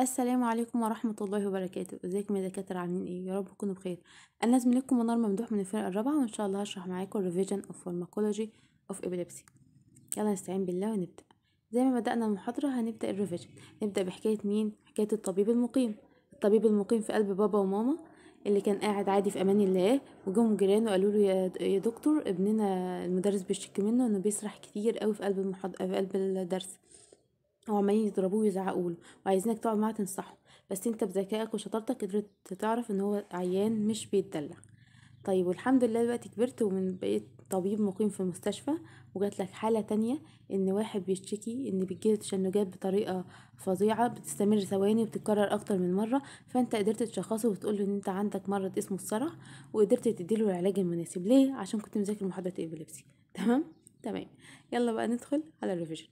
السلام عليكم ورحمة الله وبركاته ازيكم يا دكاترة عاملين ايه يا رب تكونوا بخير انا زميلتكم منار ممدوح من الفرقة الرابعة وان شاء الله هشرح معاكم الريفيجن اوف فارماكولوجي اوف epilepsy يلا نستعين بالله ونبدأ زي ما بدأنا المحاضرة هنبدأ الريفيجن نبدأ بحكاية مين حكاية الطبيب المقيم الطبيب المقيم في قلب بابا وماما اللي كان قاعد عادي في امان الله وجم جيرانه قالوا له يا دكتور ابننا المدرس بيشتكي منه انه بيسرح كتير قوي في قلب المحاضرة في قلب الدرس وعمالين يضربوه ويزعقوا له وعايزينك تقعد معاه تنصحه بس انت بذكائك وشطارتك قدرت تعرف ان هو عيان مش بيتدلع طيب والحمد لله دلوقتي كبرت ومن بقيت طبيب مقيم في المستشفى وجات لك حاله تانية ان واحد بيشتكي ان بتجيله تشنجات بطريقه فظيعه بتستمر ثواني وبتتكرر اكتر من مره فانت قدرت تشخصه وتقول له ان انت عندك مرض اسمه الصرع وقدرت تديله العلاج المناسب ليه عشان كنت مذاكر محاضره ايبلبسي تمام تمام يلا بقى ندخل على الريفيجن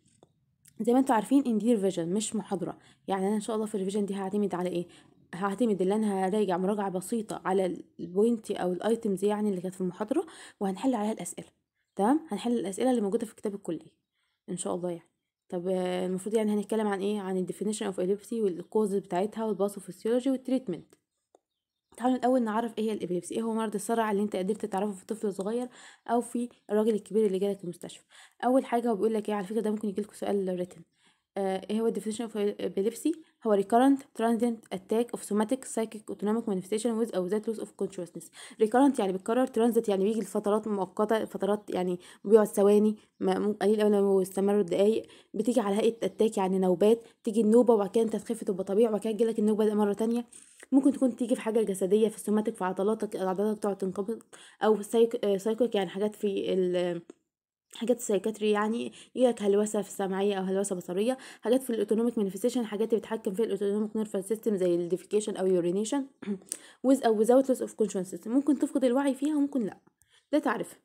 زي ما انتوا عارفين ان دي ريفيجن مش محاضره يعني انا ان شاء الله في الريفيجن دي هعتمد على ايه هعتمد ان انا هراجع مراجعه بسيطه على البوينت او الايتمز يعني اللي كانت في المحاضره وهنحل عليها الاسئله تمام هنحل الاسئله اللي موجوده في الكتاب الكلي ان شاء الله يعني طب آه، المفروض يعني هنتكلم عن ايه عن الديفينيشن اوف ايليبسي والكوز بتاعتها والباثوفيسيولوجي والتريتمنت تعالوا الاول نعرف ايه هي الابيليبسي ايه هو مرض الصرع اللي انت قدرت تعرفه في طفل صغير او في الراجل الكبير اللي جالك المستشفى اول حاجه هو بيقول لك ايه على فكره ده ممكن يجيلكوا سؤال ريتن آه ايه هو الديفينيشن اوف ابيليبسي هو recurrent transient attack of somatic psychic autonomic manifestation with أو without loss of consciousness recurrent يعني بيتكرر transient يعني بيجي لفترات مؤقتة فترات يعني بيقعد ثواني قليل أوي لما بيستمروا دقايق بتيجي على هيئة attack يعني نوبات تيجي النوبة وبعد كده أنت تخف تبقى طبيعي وبعد كده تجيلك النوبة مرة تانية ممكن تكون تيجي في حاجة جسدية في السوماتيك في عضلاتك عضلاتك تقعد تنقبض أو سايك يعني حاجات في ال حاجات السايكاتري يعني يجيلك هلوسه في السمعيه او هلوسه بصريه حاجات في الاوتونوميك مانيفستيشن حاجات بتتحكم في الاوتونوميك نيرف سيستم زي الديفيكيشن او يورينيشن ويز او ويزاوت لوس اوف كونشنسنس ممكن تفقد الوعي فيها وممكن لا ده تعرف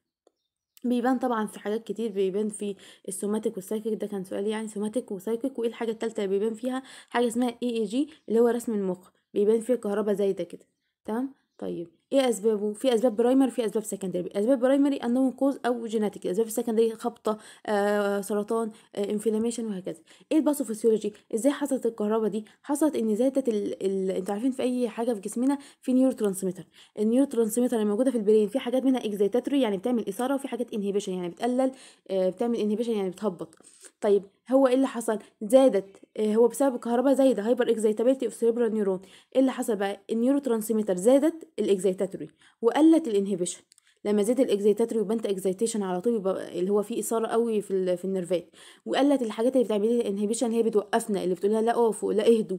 بيبان طبعا في حاجات كتير بيبان في السوماتيك والسايكيك ده كان سؤالي يعني سوماتيك وسايكيك وايه الحاجه الثالثه اللي بيبان فيها حاجه اسمها اي اي جي اللي هو رسم المخ بيبان فيه كهرباء زايده كده تمام طيب ايه اسبابه في اسباب برايمري في اسباب سكندري اسباب برايمري انون كوز او جيناتيك الاسباب سكندري خبطه آه سرطان آه انفلاميشن وهكذا ايه الباثوفيسيولوجي ازاي حصلت الكهرباء دي حصلت ان زادت ال... ال... انتوا عارفين في اي حاجه في جسمنا في نيورو ترانسميتر النيورو ترانسميتر اللي موجوده في البرين في حاجات منها اكزيتاتوري يعني بتعمل اثاره وفي حاجات انهبيشن يعني بتقلل آه بتعمل انهبيشن يعني بتهبط طيب هو ايه اللي حصل زادت آه، هو بسبب الكهرباء زايده هايبر اكزايتابيلتي اوف سيريبرال نيورون ايه اللي حصل بقى النيورو ترانسميتر زادت الاكزايتاتوري وقلت الانهبيشن لما زاد الاكزيتاتوري يبقى انت اكزيتيشن على طول يبقى اللي هو فيه اثاره قوي في في النرفات وقلت الحاجات اللي بتعمل الانهبيشن انهبيشن هي بتوقفنا اللي بتقول لها لا اقفوا لا اهدوا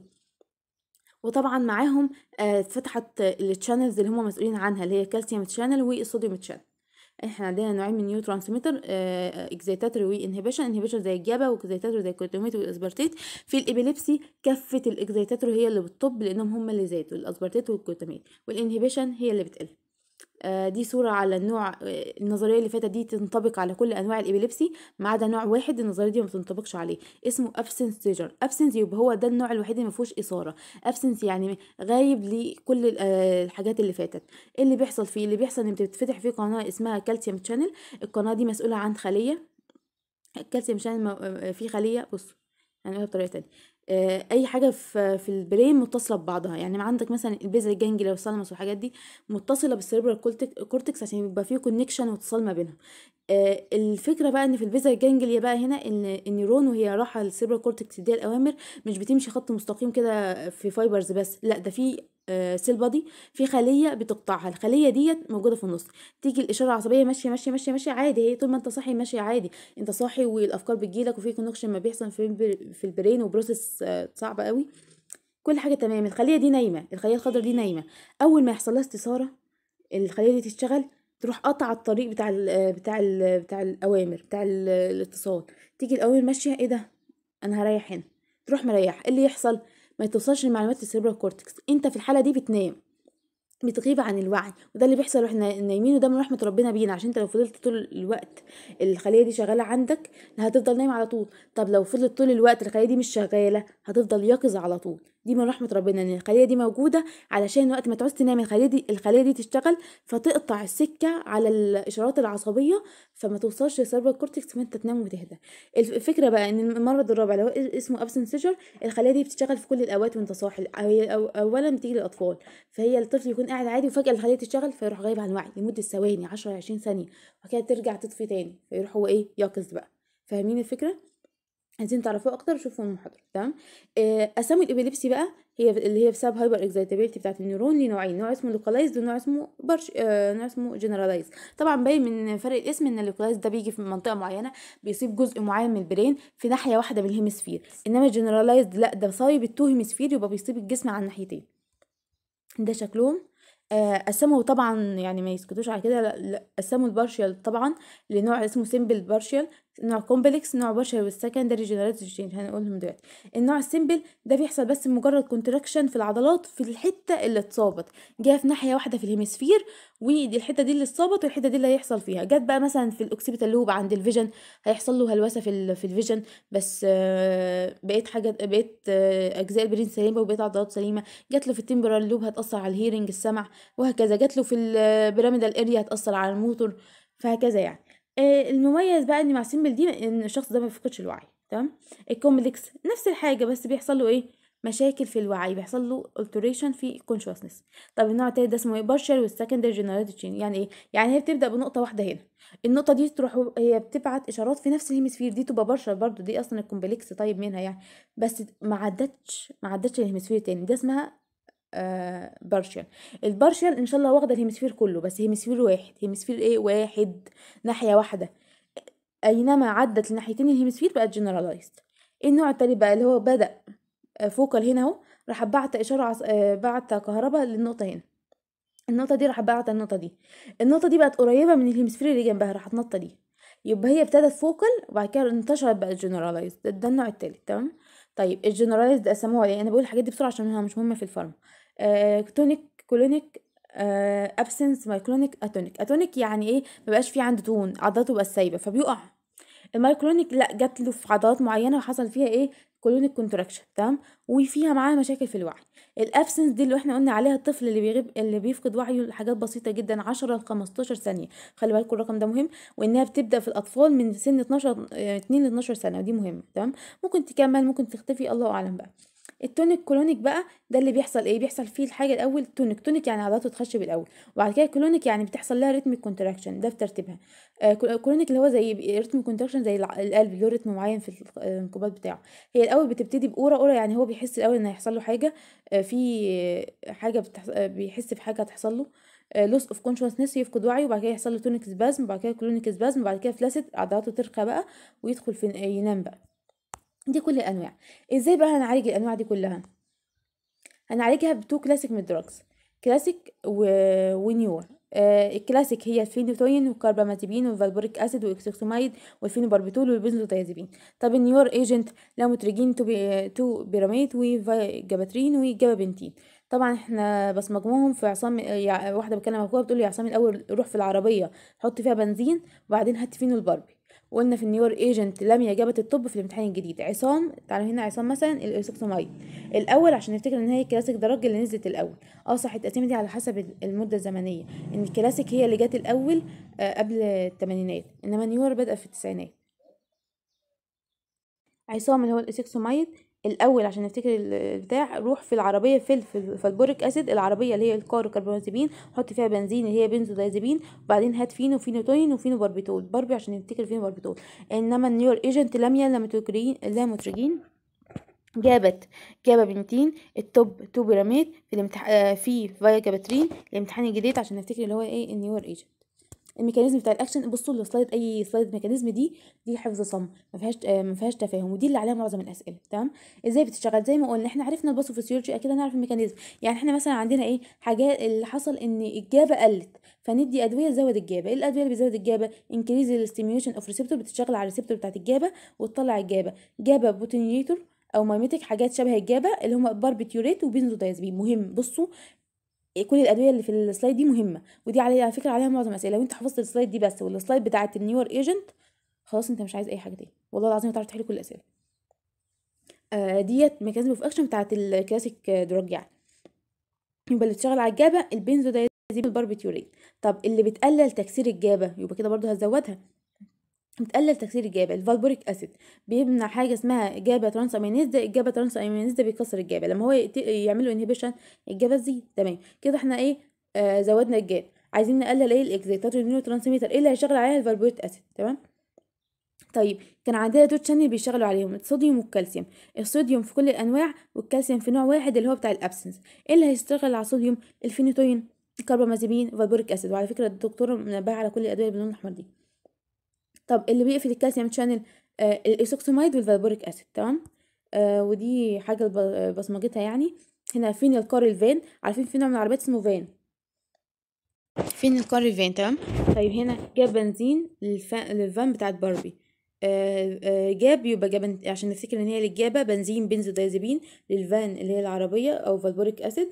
وطبعا معاهم اتفتحت آه، التشانلز اللي هم مسؤولين عنها اللي هي الكالسيوم تشانل والصوديوم تشانل احنا عندنا نوعين من نيوترانسميتر ترانسميتر آه، آه، اكزيتاتوري وانهبيشن انهبيشن زي الجابا واكزيتاتوري زي الكلوتوميت والاسبرتيت في الابيليبسي كفه الاكزيتاتوري هي اللي بتطب لانهم هم اللي زادوا الاسبرتيت والكلوتوميت والانهبيشن هي اللي بتقل آه، دي صورة على النوع آه، النظرية اللي فاتت دي تنطبق على كل أنواع الإبيليبسي ما عدا نوع واحد النظرية دي ما بتنطبقش عليه اسمه أبسنس تيجر أبسنس يبقى هو ده النوع الوحيد اللي ما فيهوش إثارة أبسنس يعني غايب لكل آه، الحاجات اللي فاتت إيه اللي بيحصل فيه اللي بيحصل إن بتتفتح فيه قناة اسمها كالسيوم تشانل القناة دي مسؤولة عن خلية الكالسيوم شانل في خلية بصوا هنقولها يعني بطريقة تانية آه، اي حاجه في في البرين متصله ببعضها يعني عندك مثلا البيزل الجانجليا والثالموس والحاجات دي متصله بالسيربرال كورتكس عشان يبقى فيه كونكشن واتصال ما بينهم آه، الفكره بقى ان في البيزل جانجليا بقى هنا ان النيرون وهي راحة للسيربرال كورتكس دي الاوامر مش بتمشي خط مستقيم كده في فايبرز بس لا ده في سيل آه، بادي في خليه بتقطعها الخليه ديت موجوده في النص تيجي الاشاره العصبيه ماشيه ماشيه ماشيه ماشيه عادي هي طول ما انت صاحي ماشيه عادي انت صاحي والافكار بتجيلك وفي كونكشن ما بيحصل في في البرين وبروسس صعبه قوي كل حاجه تمام الخليه دي نايمه الخليه الخضراء دي نايمه اول ما يحصل لها استثاره الخليه دي تشتغل تروح قطع الطريق بتاع الـ آه، بتاع الـ بتاع الاوامر بتاع الاتصال تيجي الاوامر ماشيه ايه ده انا هريح هنا تروح مريح إيه اللي يحصل ما توصلش المعلومات للسيربرال كورتكس انت في الحاله دي بتنام بتغيب عن الوعي وده اللي بيحصل واحنا نايمين وده من رحمه ربنا بينا عشان انت لو فضلت طول الوقت الخليه دي شغاله عندك هتفضل نايم على طول طب لو فضلت طول الوقت الخليه دي مش شغاله هتفضل يقظه على طول دي من رحمه ربنا ان الخليه دي موجوده علشان وقت ما تعوز تنام الخليه دي الخليه دي تشتغل فتقطع السكه على الاشارات العصبيه فما توصلش لسيربر كورتكس فانت تنام وتهدى الفكره بقى ان المرض الرابع اللي هو إيه، اسمه ابسن سيجر الخليه دي بتشتغل في كل الاوقات وانت صاحي هي اولا بتيجي للاطفال فهي الطفل يكون قاعد عادي وفجاه الخليه تشتغل فيروح غايب عن الوعي لمده ثواني 10 20 ثانيه وبعد كده ترجع تطفي تاني فيروح هو ايه يقظ بقى فاهمين الفكره عايزين تعرفوه اكتر شوفوا المحاضره تمام آه، اسامي الابيليبسي بقى هي اللي هي بسبب هايبر اكزايتابيلتي بتاعت النيورون لنوعين نوعين نوع اسمه لوكاليز ونوع اسمه برش آه نوع اسمه جنرالايز طبعا باين من فرق الاسم ان اللوكاليز ده بيجي في منطقه معينه بيصيب جزء معين من البرين في ناحيه واحده من الهيمسفير انما الجنرالايزد لا ده صايب التو هيمسفير يبقى بيصيب الجسم على الناحيتين ده شكلهم قسموا آه، طبعا يعني ما يسكتوش على كده لا قسموا البارشيال طبعا لنوع اسمه سيمبل بارشيال نوع كومبلكس نوع بشري والسكندري جين هنقولهم دلوقتي النوع السيمبل ده بيحصل بس مجرد كونتراكشن في العضلات في الحته اللي اتصابت جه في ناحيه واحده في الهيمسفير ودي الحته دي اللي اتصابت والحته دي اللي هيحصل فيها جت بقى مثلا في الاوكسيبيتال لوب عند الفيجن هيحصل له هلوسه في في الفيجن بس آه، بقيت حاجه بقيت آه، اجزاء البرين سليمه وبقيت عضلات سليمه جات له في التمبرال لوب هتاثر على الهيرنج السمع وهكذا جات له في البيراميدال اريا آه، هتاثر على الموتور فهكذا يعني آه، المميز بقى ان مع سمبل دي ان الشخص ده ما بيفقدش الوعي تمام الكومبلكس نفس الحاجه بس بيحصل له ايه مشاكل في الوعي بيحصل له التريشن في الكونشسنس طب النوع التالت ده اسمه ايه partial والسكندري generated تشين يعني ايه يعني هي بتبدا بنقطه واحده هنا النقطه دي تروح هي بتبعت اشارات في نفس الهيمسفير دي تبقى بارشل برضو دي اصلا الكومبلكس طيب منها يعني بس ما عدتش ما عدتش الهيمسفير تاني ده اسمها آه بارشال البارشال ان شاء الله واخده الهيمسفير كله بس هيمسفير واحد هيمسفير ايه واحد ناحيه واحده اينما عدت لناحيتين الهيمسفير بقت جنرالايزد النوع التالت بقى اللي هو بدا آه، فوكال هنا اهو راح بعت اشاره عص... آه، بعت كهرباء للنقطه هنا النقطه دي راح بعت النقطه دي النقطه دي بقت قريبه من الهيمسفير اللي جنبها راح النقطه دي يبقى هي ابتدت فوكال وبعد كده انتشرت بقت جنرالايزد ده النوع التالت تمام طيب الجنراليزد اسموها ايه انا بقول الحاجات دي بسرعه عشان مش مهمه في الفارما تونيك كولونيك ابسنس مايكلونيك اتونيك اتونيك يعني ايه مبقاش فيه عنده تون عضلاته بقت سايبه فبيقع المايكلونيك لا جات له في عضلات معينه وحصل فيها ايه كولونيك كونتراكشن تمام وفيها معاها مشاكل في الوعي الابسنس دي اللي احنا قلنا عليها الطفل اللي بيغيب اللي بيفقد وعيه لحاجات بسيطه جدا 10 ل 15 ثانيه خلي بالكم الرقم ده مهم وانها بتبدا في الاطفال من سن 12 2 ل 12 سنه ودي مهمه تمام ممكن تكمل ممكن تختفي الله اعلم بقى التونيك كلونيك بقى ده اللي بيحصل ايه بيحصل فيه الحاجه الاول تونيك تونيك يعني عضلاته تخشب الاول وبعد كده كلونيك يعني بتحصل لها ريتميك كونتراكشن ده في ترتيبها آه كلونيك اللي هو زي ريتم كونتراكشن زي القلب له ريتم معين في آه، الانقباض بتاعه هي الاول بتبتدي باورا اورا يعني هو بيحس الاول ان هيحصل له حاجه آه في حاجه بتحص... آه، بيحس بحاجه هتحصل له لوس اوف كونشسنس يفقد وعيه وبعد كده يحصل له تونيك سبازم وبعد كده كلونيك سبازم وبعد كده فلاسد عضلاته ترخى بقى ويدخل في ينام بقى دي كل الانواع ازاي بقى هنعالج الانواع دي كلها هنعالجها بتو كلاسيك من الدراجز كلاسيك و... ونيو آه الكلاسيك هي الفينيتوين والكاربامازيبين والفالبوريك اسيد والاكسيكسومايد والفينوباربيتول والبنزودايازيبين طب النيور ايجنت لاموتريجين تو, بي... تو بيراميد وجاباترين وجابابنتين طبعا احنا بصمجموهم في عصام واحده بتكلم اخوها بتقول لي عصام الاول روح في العربيه حط فيها بنزين وبعدين هات فينو الباربي وقلنا في النيور ايجنت لم جابت الطب في الامتحان الجديد عصام تعالوا هنا عصام مثلا الايسوكسومايد الاول عشان نفتكر ان هي الكلاسيك درج اللي نزلت الاول اه صح التقسيمه دي على حسب المده الزمنيه ان الكلاسيك هي اللي جت الاول آه، قبل الثمانينات انما النيور بدأ في التسعينات عصام اللي هو الايسوكسومايد الاول عشان نفتكر البتاع روح في العربيه فلفل فالبوريك اسيد العربيه اللي هي الكارو حط فيها بنزين اللي هي بنزودازيبين وبعدين هات فينو فينوتونين وفينو باربيتول باربي عشان نفتكر فينو باربيتول انما النيور ايجنت لاميا لامتوجرين لامترجين جابت جابابنتين التوب توبراميت في الامتحان آه، في فياجاباترين الامتحان الجديد عشان نفتكر اللي هو ايه النيور ايجنت الميكانيزم بتاع الاكشن بصوا للسلايد اي سلايد ميكانيزم دي دي حفظ صم ما فيهاش ما فيهاش تفاهم ودي اللي عليها معظم الاسئله تمام ازاي بتشتغل زي ما قلنا احنا عرفنا فيسيولوجي اكيد هنعرف الميكانيزم يعني احنا مثلا عندنا ايه حاجات اللي حصل ان الجابه قلت فندي ادويه تزود الجابه ايه الادويه اللي بتزود الجابه انكريز الستيميوليشن اوف ريسبتور بتشتغل على الريسبتور بتاعت الجابه وتطلع الجابه جابه بوتينيتور او ميميتك حاجات شبه الجابه اللي هم باربيتيوريت وبنزودايازبين مهم بصوا كل الادويه اللي في السلايد دي مهمه ودي على فكره عليها معظم الاسئله لو انت حفظت السلايد دي بس والسلايد بتاعه النيور ايجنت خلاص انت مش عايز اي حاجه تاني والله العظيم هتعرف تحل كل الاسئله آه ديت ميكانيزم اوف اكشن بتاعه الكلاسيك دروج يعني يبقى اللي بتشتغل على الجابه البنزودايازيبين الباربيتيورين طب اللي بتقلل تكسير الجابه يبقى كده برضو هتزودها بتقلل تكسير الجابه الفالبوريك اسيد بيمنع حاجه اسمها جابه ترانس امينيز ده الجابه ترانس امينيز ده بيكسر الجابه لما هو يعملوا انهبيشن الجابه تزيد تمام كده احنا ايه آه زودنا الجاب عايزين نقلل ايه الاكزيتاتور نيو ترانسميتر ايه اللي هيشغل عليها الفالبوريك اسيد تمام طيب كان عندنا تو شانل بيشتغلوا عليهم الصوديوم والكالسيوم الصوديوم في كل الانواع والكالسيوم في نوع واحد اللي هو بتاع الابسنس ايه اللي هيشتغل على الصوديوم الفينيتوين الكربامازيبين فالبوريك اسيد وعلى فكره الدكتور منبه على كل الادويه باللون الاحمر دي طب اللي بيقفل الكالسيوم شانل آه الايسوكسوميد والفالبوريك اسيد تمام آه ودي حاجه بصمجتها يعني هنا فين كارل فين عارفين في نوع من العربيات اسمه فين فين كارل فين تمام طيب هنا جاب بنزين للفان بتاعت باربي آه آه جاب يبقى جاب عشان نفتكر ان هي للجابه بنزين بنزودايزابين للفان اللي هي العربيه او فالبوريك اسيد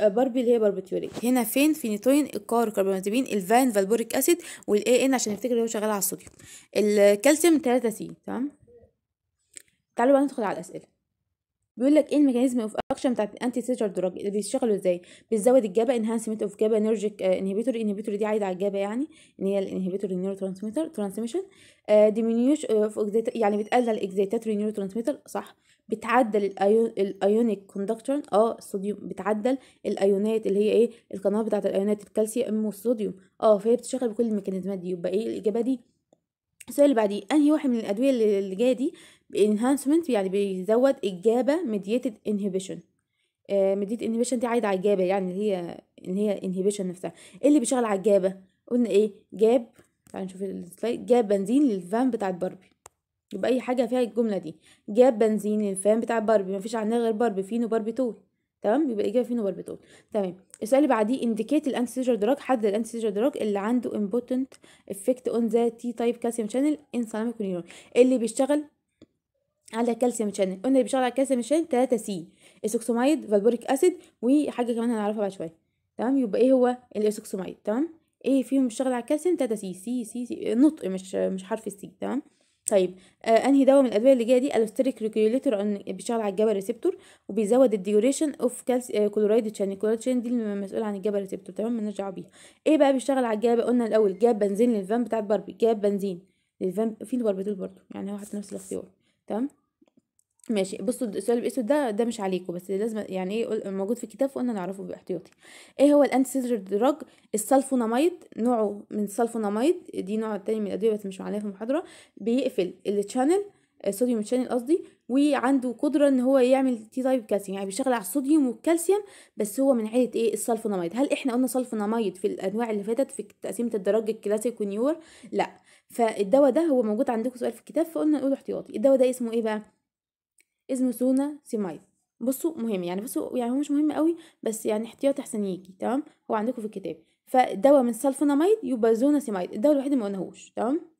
آه، باربي اللي هي باربيتيوريك هنا فين فينيتوين الكاربوناتامين الفان فالبوريك اسيد والاي ان عشان نفتكر هو شغال على الصوديوم الكالسيوم 3 سي تمام تعالوا بقى ندخل على الاسئله بيقول لك ايه الميكانيزم اوف اكشن بتاعت الانتي سيجر دراج اللي بيشتغلوا ازاي بتزود الجابا انهانسمنت اوف جابا انرجيك انهبيتور انهبيتور دي عايده على الجابا يعني ان هي الانهبيتور النيورو ترانسميتر ترانسميشن ديمينيوش اوف يعني بتقلل اكزيتاتوري نيورو ترانسميتر صح بتعدل الايونيك كوندكتور اه الصوديوم بتعدل الايونات اللي هي ايه القناه بتاعت الايونات الكالسيوم والصوديوم اه فهي بتشتغل بكل الميكانيزمات دي يبقى ايه الاجابه دي السؤال اللي بعديه انهي واحد من الادويه اللي جايه دي enhancement يعني بيزود الجابا mediated inhibition مديت آه، انهبيشن دي عايده على الجابه يعني اللي هي ان هي انهبيشن نفسها ايه اللي بيشتغل على الجابه قلنا ايه جاب تعالى نشوف السلايد جاب بنزين للفان بتاع باربي يبقى اي حاجه فيها الجمله دي جاب بنزين للفان بتاع باربي مفيش عندنا غير باربي فينو باربي تول تمام يبقى الإجابة فينو باربي تول تمام السؤال اللي بعديه indicate الانتي دراج حدد الانتي دراج اللي عنده important effect on the T type calcium channel in salamic إيه اللي بيشتغل على كالسيوم شانل قلنا اللي بيشتغل على كالسيوم شانل 3 سي اسوكسومايد فالبوريك اسيد وحاجه كمان هنعرفها بعد شويه تمام يبقى ايه هو الاسوكسومايد تمام ايه فيهم بيشتغل على الكالسيوم 3 سي سي سي, سي. نطق مش مش حرف السي تمام طيب آه انهي دواء من الادويه اللي جايه دي الستريك ريجوليتور بيشتغل على الجبا ريسبتور وبيزود الديوريشن اوف كلورايد تشان كلورايد تشان دي المسؤوله عن الجبا ريسبتور تمام مالناش بيها ايه بقى بيشتغل على الجبا قلنا الاول جاب بنزين للفان بتاعت باربي جاب بنزين للفان في الباربيتول برضه يعني هو حتى نفس الاختيار تمام ماشي بصوا السؤال الاسود ده ده مش عليكم بس لازم يعني ايه موجود في الكتاب فقلنا نعرفه باحتياطي ايه هو الانسيزر دراج السلفوناميد نوعه من السلفوناميد دي نوع تاني من الادويه بس مش معانا في المحاضره بيقفل التشانل الصوديوم تشانل قصدي وعنده قدره ان هو يعمل تي تايب كالسيوم يعني بيشتغل على الصوديوم والكالسيوم بس هو من عيله ايه السلفوناميد هل احنا قلنا سلفوناميد في الانواع اللي فاتت في تقسيمه الدراج الكلاسيك ونيور لا فالدواء ده هو موجود عندكم سؤال في الكتاب فقلنا نقوله احتياطي الدواء ده اسمه ايه بقى اسمه سيمايد بصوا مهم يعني بصوا يعني هو مش مهم قوي بس يعني احتياط احسن يجي تمام هو عندكم في الكتاب فدواء من سلفونامايد يبقى زونا سيمايد الدواء الوحيد اللي ما قلناهوش تمام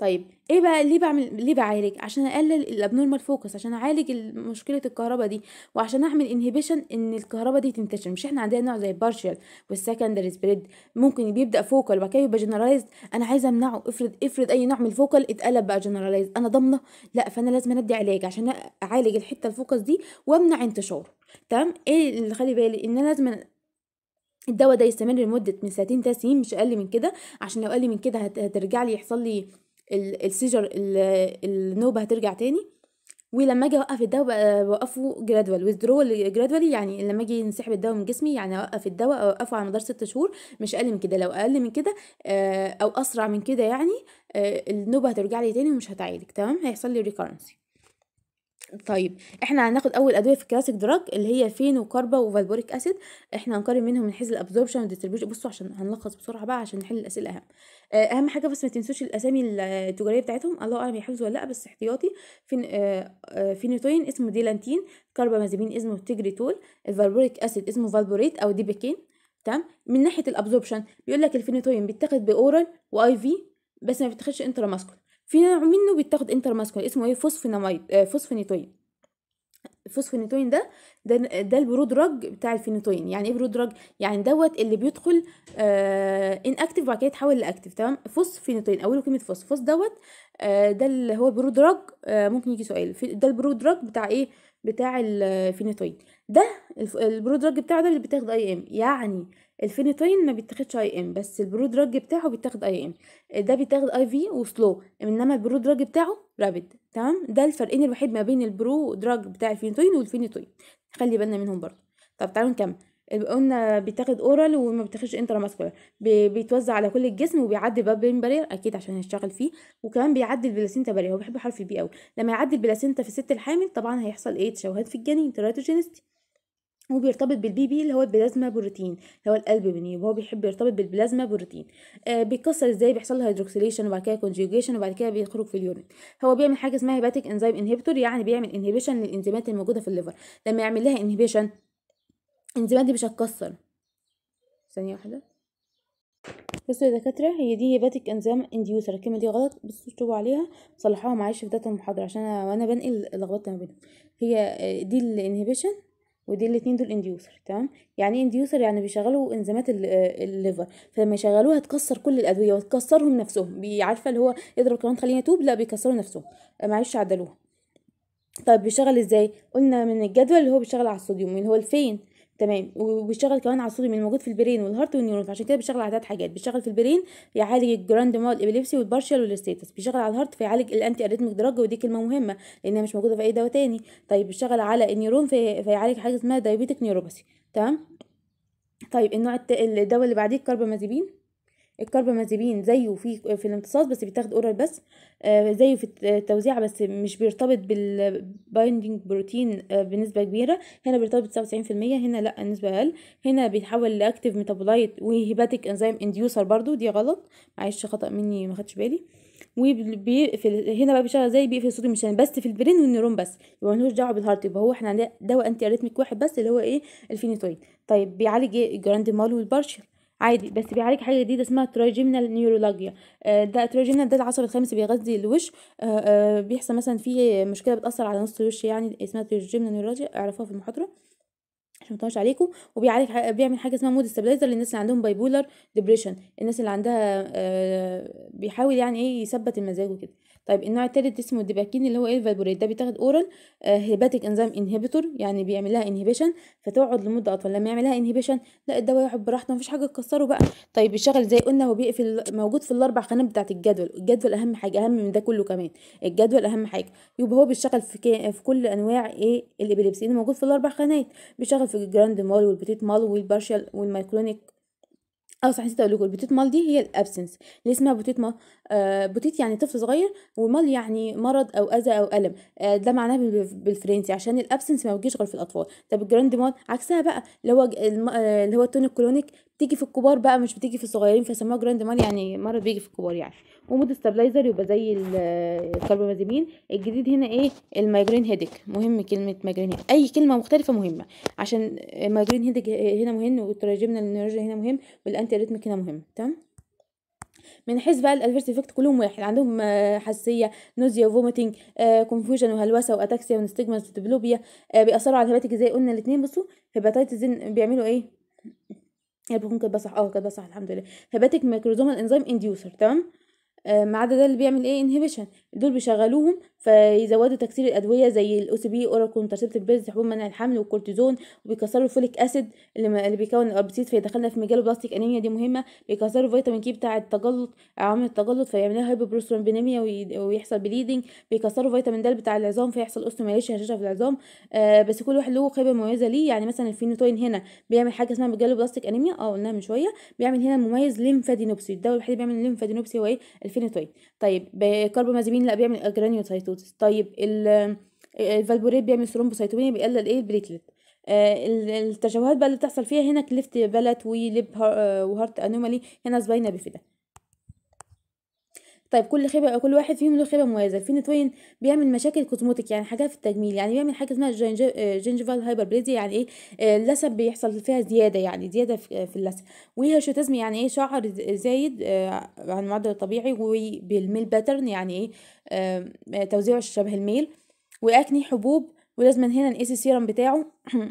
طيب ايه بقى ليه بعمل ليه بعالج عشان اقلل الابنورمال فوكس عشان اعالج مشكله الكهرباء دي وعشان اعمل انهبيشن ان الكهرباء دي تنتشر مش احنا عندنا نوع زي البارشال والسكندري سبريد ممكن بيبدا فوكال وبعد كده يبقى جنرالايزد انا عايزه امنعه افرض افرض اي نوع من الفوكال اتقلب بقى جنرالايزد انا ضامنه لا فانا لازم ادي علاج عشان اعالج الحته الفوكس دي وامنع انتشاره تمام ايه اللي خلي بالي ان انا لازم الدواء ده يستمر لمده من ساعتين تلات سنين مش اقل من كده عشان لو اقل من كده هترجع لي يحصل لي السيجر النوبه هترجع تاني ولما اجي اوقف الدواء بوقفه جرادوال ويزدرول جرادوالي يعني لما اجي ينسحب الدواء من جسمي يعني اوقف الدواء اوقفه على مدار ست شهور مش اقل من كده لو اقل من كده آه، او اسرع من كده يعني آه، النوبه هترجع لي تاني ومش هتعالج تمام هيحصل لي ريكارنسي طيب احنا هناخد اول ادويه في الكلاسيك دراج اللي هي فين وكاربا وفالبوريك اسيد احنا هنقارن منهم من حيث الابزوربشن والديستريبيوشن بصوا عشان هنلخص بسرعه بقى عشان نحل الاسئله اهم آه، اهم حاجه بس ما تنسوش الاسامي التجاريه بتاعتهم الله اعلم يحفظوا ولا لا بس احتياطي فين آه, آه، فينيتوين اسمه ديلانتين كاربا مازيبين اسمه تيجريتول الفالبوريك اسيد اسمه فالبوريت او ديبيكين تمام من ناحيه الابزوربشن بيقول لك الفينيتوين بيتاخد باورال واي في بس ما بيتاخدش انترا ماسكول في نوع منه بيتاخد انتر ماسكولين اسمه ايه فوسفيناميد آه، فوسفينيتوين الفوسفينيتوين ده ده ده البرودراج بتاع الفينيتوين يعني ايه برودراج يعني دوت اللي بيدخل آه ان اكتف وبعد كده يتحول لاكتف تمام فوسفينيتوين اوله كلمه فوس فوس دوت آه ده اللي هو برودراج آه ممكن يجي سؤال ده البرودراج بتاع ايه بتاع الفينيتوين ده البرودراج بتاعه ده اللي بتاخد اي ام يعني الفينيتوين ما بيتاخدش اي ام بس البرو دراج بتاعه بيتاخد اي ام ده بيتاخد اي في وسلو انما البرو دراج بتاعه رابيد تمام ده الفرقين الوحيد ما بين البرو دراج بتاع الفينيتوين والفينيتوين خلي بالنا منهم برضه طب تعالوا نكمل قلنا بيتاخد اورال وما بيتاخدش انترا ماسكولار بيتوزع على كل الجسم وبيعدي بابين بارير اكيد عشان هنشتغل فيه وكمان بيعدي البلاسينتا بارير هو بيحب حرف البي قوي لما يعدي البلاسينتا في الست الحامل طبعا هيحصل ايه تشوهات في الجنين تراتوجينستي هو بيرتبط بالبي بي اللي هو البلازما بروتين اللي هو الالبومين يبقى وهو بيحب يرتبط بالبلازما بروتين آه بيتكسر ازاي بيحصل له هيدروكسيليشن وبعد كده كونجيوجيشن وبعد كده بيخرج في اليورين هو بيعمل حاجه اسمها هيباتيك انزيم انهبيتور يعني بيعمل انهبيشن للانزيمات الموجوده في الليفر لما يعمل لها انهبيشن الانزيمات دي مش هتكسر ثانيه واحده بصوا يا دكاترة هي دي هيباتيك انزيم انديوسر الكلمة دي غلط بصوا اكتبوا عليها صلحوها معلش في داتا المحاضرة عشان انا وانا بنقل لخبطت ما بينهم هي آه، دي الانهبيشن ودي الاتنين دول انديوسر تمام يعني ايه انديوسر يعني بيشغلوا انزيمات آه، الليفر فلما يشغلوها تكسر كل الادويه وتكسرهم نفسهم عارفه اللي هو يضرب كمان خلينا توب لا بيكسروا نفسهم آه، معلش عدلوها طيب بيشتغل ازاي قلنا من الجدول اللي هو بيشتغل على الصوديوم من هو الفين تمام وبيشتغل كمان على الصوديوم الموجود في البرين والهارت والنيورون فعشان كده بيشتغل على ثلاث حاجات بيشتغل في البرين يعالج الجراند مال ابيليبسي والبارشال والستاتس بيشتغل على الهارت فيعالج الانتي اريتميك دراج ودي كلمه مهمه لانها مش موجوده في اي دواء تاني طيب بيشتغل على النيورون في... فيعالج حاجه اسمها دايابيتك نيوروباثي تمام طيب النوع الدواء اللي بعديه الكربامازيبين الكربامازيبين زيه في في الامتصاص بس بيتاخد اورال بس آه، زيه في التوزيع بس مش بيرتبط بالبايندينج آه، بروتين بنسبه كبيره هنا بيرتبط 99% هنا لا النسبه اقل هنا بيتحول لاكتيف ميتابولايت وهيباتيك انزيم انديوسر برضو دي غلط معلش خطا مني ما خدتش بالي وبيقفل هنا بقى بيشتغل زي بيقفل الصوديوم مش بس في البرين والنيرون بس يبقى ملوش دعوه بالهارت يبقى هو احنا عندنا دواء انتي اريتميك واحد بس اللي هو ايه الفينيتويد طيب بيعالج ايه مال والبارشل عادي بس بيعالج حاجه جديده اسمها تراجيمنال نيورولوجيا آه، ده تراجيمنال ده العصب الخامس بيغذي الوش آه، آه، بيحصل مثلا في مشكله بتاثر على نص الوش يعني اسمها تراجيمنال نيورولوجيا اعرفوها في المحاضره عشان مطولش عليكم وبيعالج بيعمل حاجه اسمها مود ستابلايزر للناس اللي عندهم بايبولر ديبريشن الناس اللي عندها بيحاول يعني ايه يثبت المزاج وكده طيب النوع التالت اسمه الدباكين اللي هو ايه الفالبوريت ده بيتاخد اورال آه، هيباتيك انزيم انهبيتور يعني بيعمل لها انهبيشن فتقعد لمده اطول لما يعملها انهيبيشن انهبيشن لا الدواء يقعد براحته مفيش حاجه تكسره بقى طيب بيشتغل زي قلنا هو بيقفل موجود في الاربع قنوات بتاعت الجدول الجدول اهم حاجه اهم من ده كله كمان الجدول اهم حاجه يبقى هو بيشتغل في, كي... في كل انواع ايه الابيليبسي اللي موجود في الاربع قنوات بيشتغل في الجراند مال والبتيت مال والبارشال والمايكرونيك او صح نسيت اقول لكم البوتيت مال دي هي الابسنس اللي اسمها بوتيت مال آه بوتيت يعني طفل صغير ومال يعني مرض او اذى او الم آه ده معناه بالفرنسي عشان الابسنس ما بيجيش غير في الاطفال طب الجراند مال عكسها بقى اللي هو آه، اللي هو التونيك كلونيك بتيجي في الكبار بقى مش بتيجي في الصغيرين فسموها جراند مال يعني مرض بيجي في الكبار يعني ومود ستابلايزر يبقى زي الكاربامازيبين الجديد هنا ايه المايجرين هيديك مهم كلمه مايجرين اي كلمه مختلفه مهمه عشان المايجرين هيديك هنا مهم والتراجمنا النيروجيا هنا مهم والانتي ريتميك هنا مهم تمام من حيث بقى الادفيرس افكت كلهم واحد عندهم آه، حساسيه نوزيا وفوميتنج كونفوجن وهلوسه واتاكسيا ونستجما وستبلوبيا بيأثروا على الهباتيك زي قلنا الاثنين بصوا هيباتايتس بيعملوا ايه يبقى كده صح اه كده صح الحمد لله هيباتيك ميكروزومال انزيم انديوسر تمام آه، ما عدا ده اللي بيعمل ايه انهبيشن دول بيشغلوهم فيزودوا تكسير الادويه زي بي اوراكون ترسبتك بيز حبوب منع الحمل والكورتيزون وبيكسروا الفوليك اسيد اللي, اللي بيكون الابسيط فيدخلنا في مجال البلاستيك انيميا دي مهمه بيكسروا فيتامين كي بتاع التجلط عوامل التجلط فيعملها هايبوبروسترومبينيميا ويحصل بليدنج بيكسروا فيتامين د بتاع العظام فيحصل اوستوماليشيا هشاشه في العظام آه بس كل واحد له خيبه مميزه ليه يعني مثلا الفينوتوين هنا بيعمل حاجه اسمها مجال البلاستيك انيميا اه قلناها من شويه بيعمل هنا مميز ليمفادينوبسي الدواء الوحيد اللي بيعمل ليمفادينوبسي هو ايه الفينوتوين طيب كاربومازيبين لا بيعمل اجرانيوسايتو الفيروس طيب آه، الفالبوريت بيعمل ثرومبوسيتوبينيا بيقلل ايه البليتلت آه، التشوهات بقى اللي بتحصل فيها هنا كليفت بلت وليب هارت آه، انومالي هنا سباينا بيفيدا طيب كل خبره كل واحد فيهم له خبره مميزه في نتوين بيعمل مشاكل كوزموتيك يعني حاجات في التجميل يعني بيعمل حاجه اسمها جينجيفال آه، بليزي يعني ايه اللثه بيحصل فيها زياده يعني زياده في آه، اللثه وهيرشوتازم يعني ايه شعر زايد آه، عن المعدل الطبيعي وبالميل باترن يعني ايه توزيعه شبه الميل واكني حبوب ولازم هنا نقيس السيرم بتاعه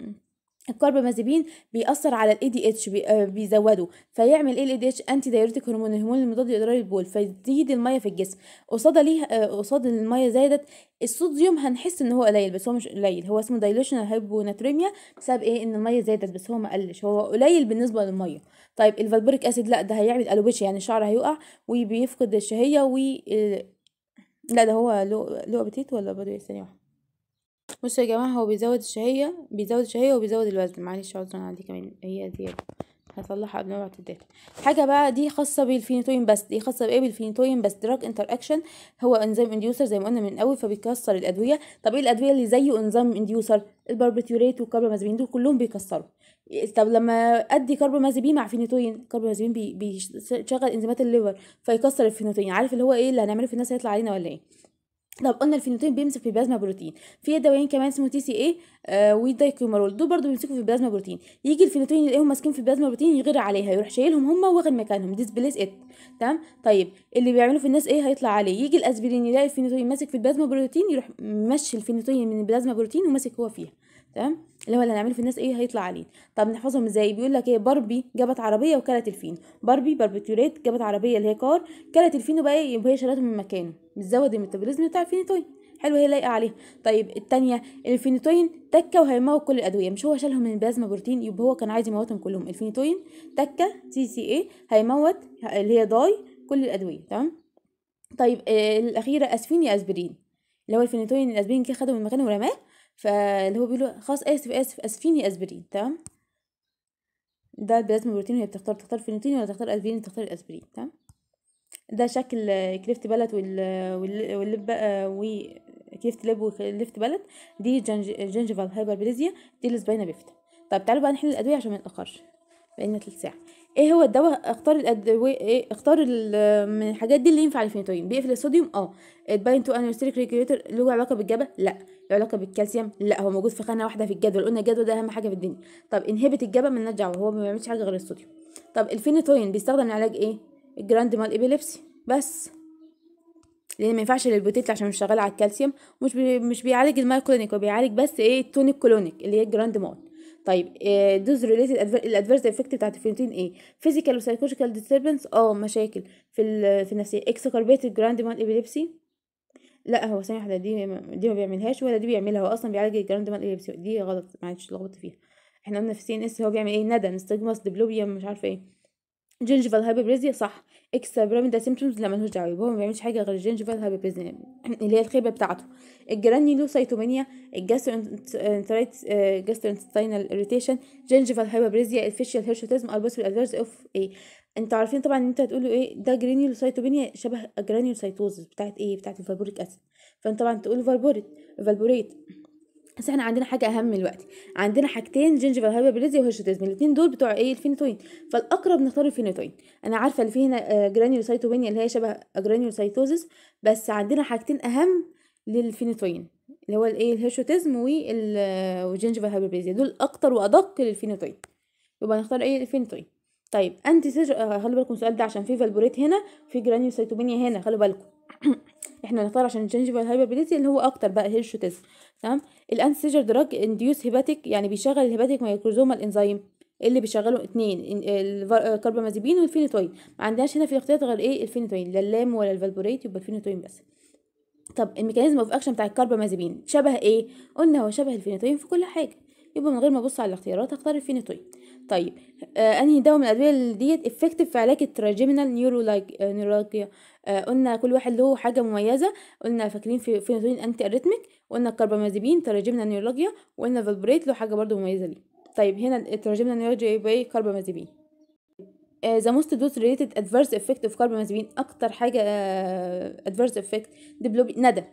الكاربامازيبين بيأثر على الاي دي اتش آه، بيزوده فيعمل ايه الاي دي اتش انتي دايوريتك هرمون الهرمون المضاد لإضرار البول فيزيد الميه في الجسم قصاد ليه آه، قصاد الميه زادت الصوديوم هنحس ان هو قليل بس هو مش قليل هو اسمه دايليشنال هايبوناتريميا بسبب ايه ان الميه زادت بس هو ما قلش هو قليل بالنسبه للميه طيب الفالبوريك اسيد لا ده هيعمل الوبيشيا يعني الشعر هيقع وبيفقد الشهيه و آه، لا ده هو لو, لو ابيتيت ولا بدو ثانيه واحده بصوا يا جماعه هو بيزود الشهيه بيزود الشهيه وبيزود الوزن معلش عذرا انا عندي كمان هي زياده هطلعها قبل ما ابعت الداتا حاجه بقى دي خاصه بالفينيتوين بس دي خاصه بايه بالفينيتوين بس دراج انتر اكشن هو انزيم انديوسر زي ما قلنا من الاول فبيكسر الادويه طب ايه الادويه اللي زيه انزيم انديوسر الباربيتوريت والكربامازبين دول كلهم بيكسروا طب لما ادي كربامازبين مع فينيتوين كربامازبين بيشغل انزيمات الليفر فيكسر الفينيتوين عارف اللي هو ايه اللي هنعمله في الناس هيطلع علينا ولا ايه طب قلنا الفينوتين بيمسك في البلازما بروتين في دوايين كمان اسمه تي سي اي آه دول برضو بيمسكوا في البلازما بروتين يجي الفينوتين يلاقيهم ماسكين في البلازما بروتين يغير عليها يروح شايلهم هما واخد مكانهم ديسبليس ات تمام طيب اللي بيعملوا في الناس ايه هيطلع عليه يجي الاسبرين يلاقي الفينوتين ماسك في البلازما بروتين يروح مشي الفينوتين من البلازما بروتين وماسك هو فيها تمام اللي هو اللي هنعمله في الناس ايه هيطلع عليه طب نحفظهم ازاي بيقول لك ايه باربي جابت عربيه وكلت الفين باربي باربيتوريت جابت عربيه اللي هي كار كلت الفين وبقى ايه وهي شالته من مكانه متزود الميتابوليزم بتاع الفينيتوين حلو هي لايقه عليها طيب الثانيه الفينيتوين تكه وهيموت كل الادويه مش هو شالهم من البلازما بروتين يبقى هو كان عايز يموتهم كلهم الفينيتوين تكه سي سي اي هيموت اللي هي داي كل الادويه تمام طيب آه، الاخيره اسفين يا اسبرين اللي هو الفينيتوين الاسبرين كده خده من مكانه ورماه فاللي هو بيقول خلاص اسف اسف اسفين يا اسبرين تمام ده بلازما بروتين وهي بتختار تختار فينيتين ولا تختار اسبرين تختار الاسبرين تمام ده شكل كريفت بلت وال واللب آه، وكريفت لب وكريفت بلت دي جنجفال جنجفال هايبربليزيا دي السباينا بيفتا طب تعالوا بقى نحل الادويه عشان ما نتاخرش بقالنا تلت ساعه ايه هو الدواء اختار الادويه ايه اختار من الحاجات دي اللي ينفع الفينيتوين بيقفل الصوديوم اه اتباين تو انيرستريك ريجوليتر له علاقه بالجبه لا له علاقه بالكالسيوم لا هو موجود في خانه واحده في الجدول قلنا الجدول ده اهم حاجه في الدنيا طب انهبت الجبل من دعوه هو ما بيعملش حاجه غير الصوديوم طب الفينيتوين بيستخدم لعلاج ايه الجراند مال ايبيليبسي بس لان ما ينفعش للبوتيت عشان مش شغال على الكالسيوم ومش بي مش بيعالج المايكولونيك هو بيعالج بس ايه التونيك كولونيك اللي هي الجراند مال طيب دوز ريليتد الادفيرس افكت بتاعت الفينوتين ايه فيزيكال وسايكولوجيكال ديستربنس اه مشاكل في في النفسيه اكسكاربيتد جراند مال ايبيليبسي لا هو سامح واحده دي دي ما بيعملهاش ولا دي بيعملها هو اصلا بيعالج الجراند مال ايه دي غلط معلش لخبطت فيها احنا قلنا في سي ان اس هو بيعمل ايه ندى نستجمس دبلوبيا مش عارفه ايه جينجفال هايبربريزيا صح اكس بيراميدا سيمبتومز لا ملهوش دعوه هو ما بيعملش حاجه غير جينجفال هايبربريزيا اللي هي الخيبه بتاعته الجرانيلو الجرانيولوسايتومينيا الجاسترنترايت جاسترنتستاينال اريتيشن جينجفال هايبربريزيا الفيشيال هيرشوتيزم البوسول ادفيرز اوف ايه انتوا عارفين طبعا ان انتوا هتقولوا ايه ده جرانيولوسايتوبينيا شبه الجرانيولوسايتوزس بتاعت ايه بتاعت الفالبوريك اسيد فانت طبعا تقولوا فالبوريت فالبوريت بس احنا عندنا حاجه اهم دلوقتي عندنا حاجتين جينجيفال هايبربليزيا وهيرشيتيزم الاثنين دول بتوع ايه الفينيتوين فالاقرب نختار الفينيتوين انا عارفه اللي فيه هنا آه، جرانيولوسايتوبينيا اللي هي شبه جرانيولوسايتوزس بس عندنا حاجتين اهم للفينيتوين اللي هو الايه الهيرشوتيزم والجينجيفال آه، هايبربليزيا دول اكتر وادق للفينيتوين يبقى نختار ايه الفينيتوين طيب انتي سيج... آه، خلوا بالكم السؤال ده عشان في فالبوريت هنا في سيتوبينيا هنا خلوا بالكم احنا نختار عشان الجنجيفال هايبربليتي اللي هو اكتر بقى هيرشوتس تمام الانسيجر دراج انديوس هيباتيك يعني بيشغل الهيباتيك مايكروزومال انزيم اللي بيشغله اتنين الكربامازيبين آه، والفينيتوين ما عندناش هنا في الاختيارات غير ايه الفينيتوين لا اللام ولا الفالبوريت يبقى الفينيتوين بس طب الميكانيزم اوف اكشن بتاع الكربامازيبين شبه ايه قلنا هو شبه الفينيتوين في كل حاجه يبقى من غير ما ابص على الاختيارات هختار الفينيتوين طيب آه انهي دواء من الادويه ديت افكتيف في علاج التراجيمينال آه، نيورولوجيا آه قلنا كل واحد له حاجه مميزه قلنا فاكرين في فينيتوين انتي اريتميك قلنا الكربامازيبين تراجمينال نيورولوجيا وقلنا فالبريت له حاجه برده مميزه ليه طيب هنا التراجيمينال نيورولوجيا يبقى ايه كربامازيبين ذا موست دوز ريليتد ادفيرس افكت اوف كاربامازبين اكتر حاجه ادفيرس افكت ديبلوبي ندى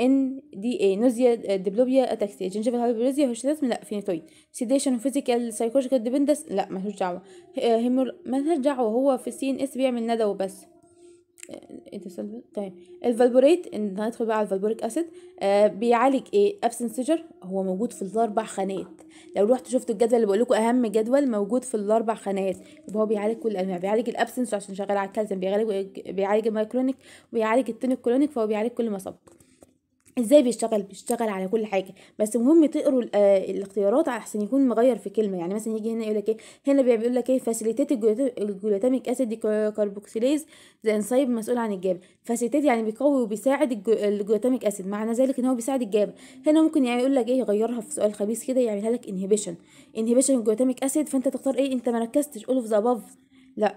ان دي اي نوزيا ديبلوبيا اتاكسيا جنجيفال هايبرزيا هيرشيتس لا فينيتويد سيديشن فيزيكال سايكولوجيكال ديبندس لا ملهوش دعوه هيمور ملهاش دعوه هو في السي ان اس بيعمل ندى وبس آه، طيب الفالبوريت هندخل بقى على الفالبوريك اسيد آه بيعالج ايه ابسنس سيجر هو موجود في الاربع خانات لو روحت شفت الجدول اللي بقول لكم اهم جدول موجود في الاربع خانات يبقى هو بيعالج كل الانواع بيعالج الابسنس عشان شغال على الكالسيوم بيعالج بيعالج المايكرونيك وبيعالج التونيك كلونيك فهو بيعالج كل ما سبق ازاي بيشتغل بيشتغل على كل حاجه بس مهم تقروا آه، الاختيارات على احسن يكون مغير في كلمه يعني مثلا يجي هنا يقول لك ايه هنا بيقول لك ايه فاسيليتيت الجلوتاميك اسيد كاربوكسيليز ذا انسايب مسؤول عن الجاب فاسيليتيت يعني بيقوي وبيساعد الجلوتاميك اسيد معنى ذلك ان هو بيساعد الجاب هنا ممكن يعني يقول لك ايه يغيرها في سؤال خبيث كده يعملها لك انهبيشن انهبيشن الجلوتاميك اسيد فانت تختار ايه انت ما ركزتش اول اوف ذا لا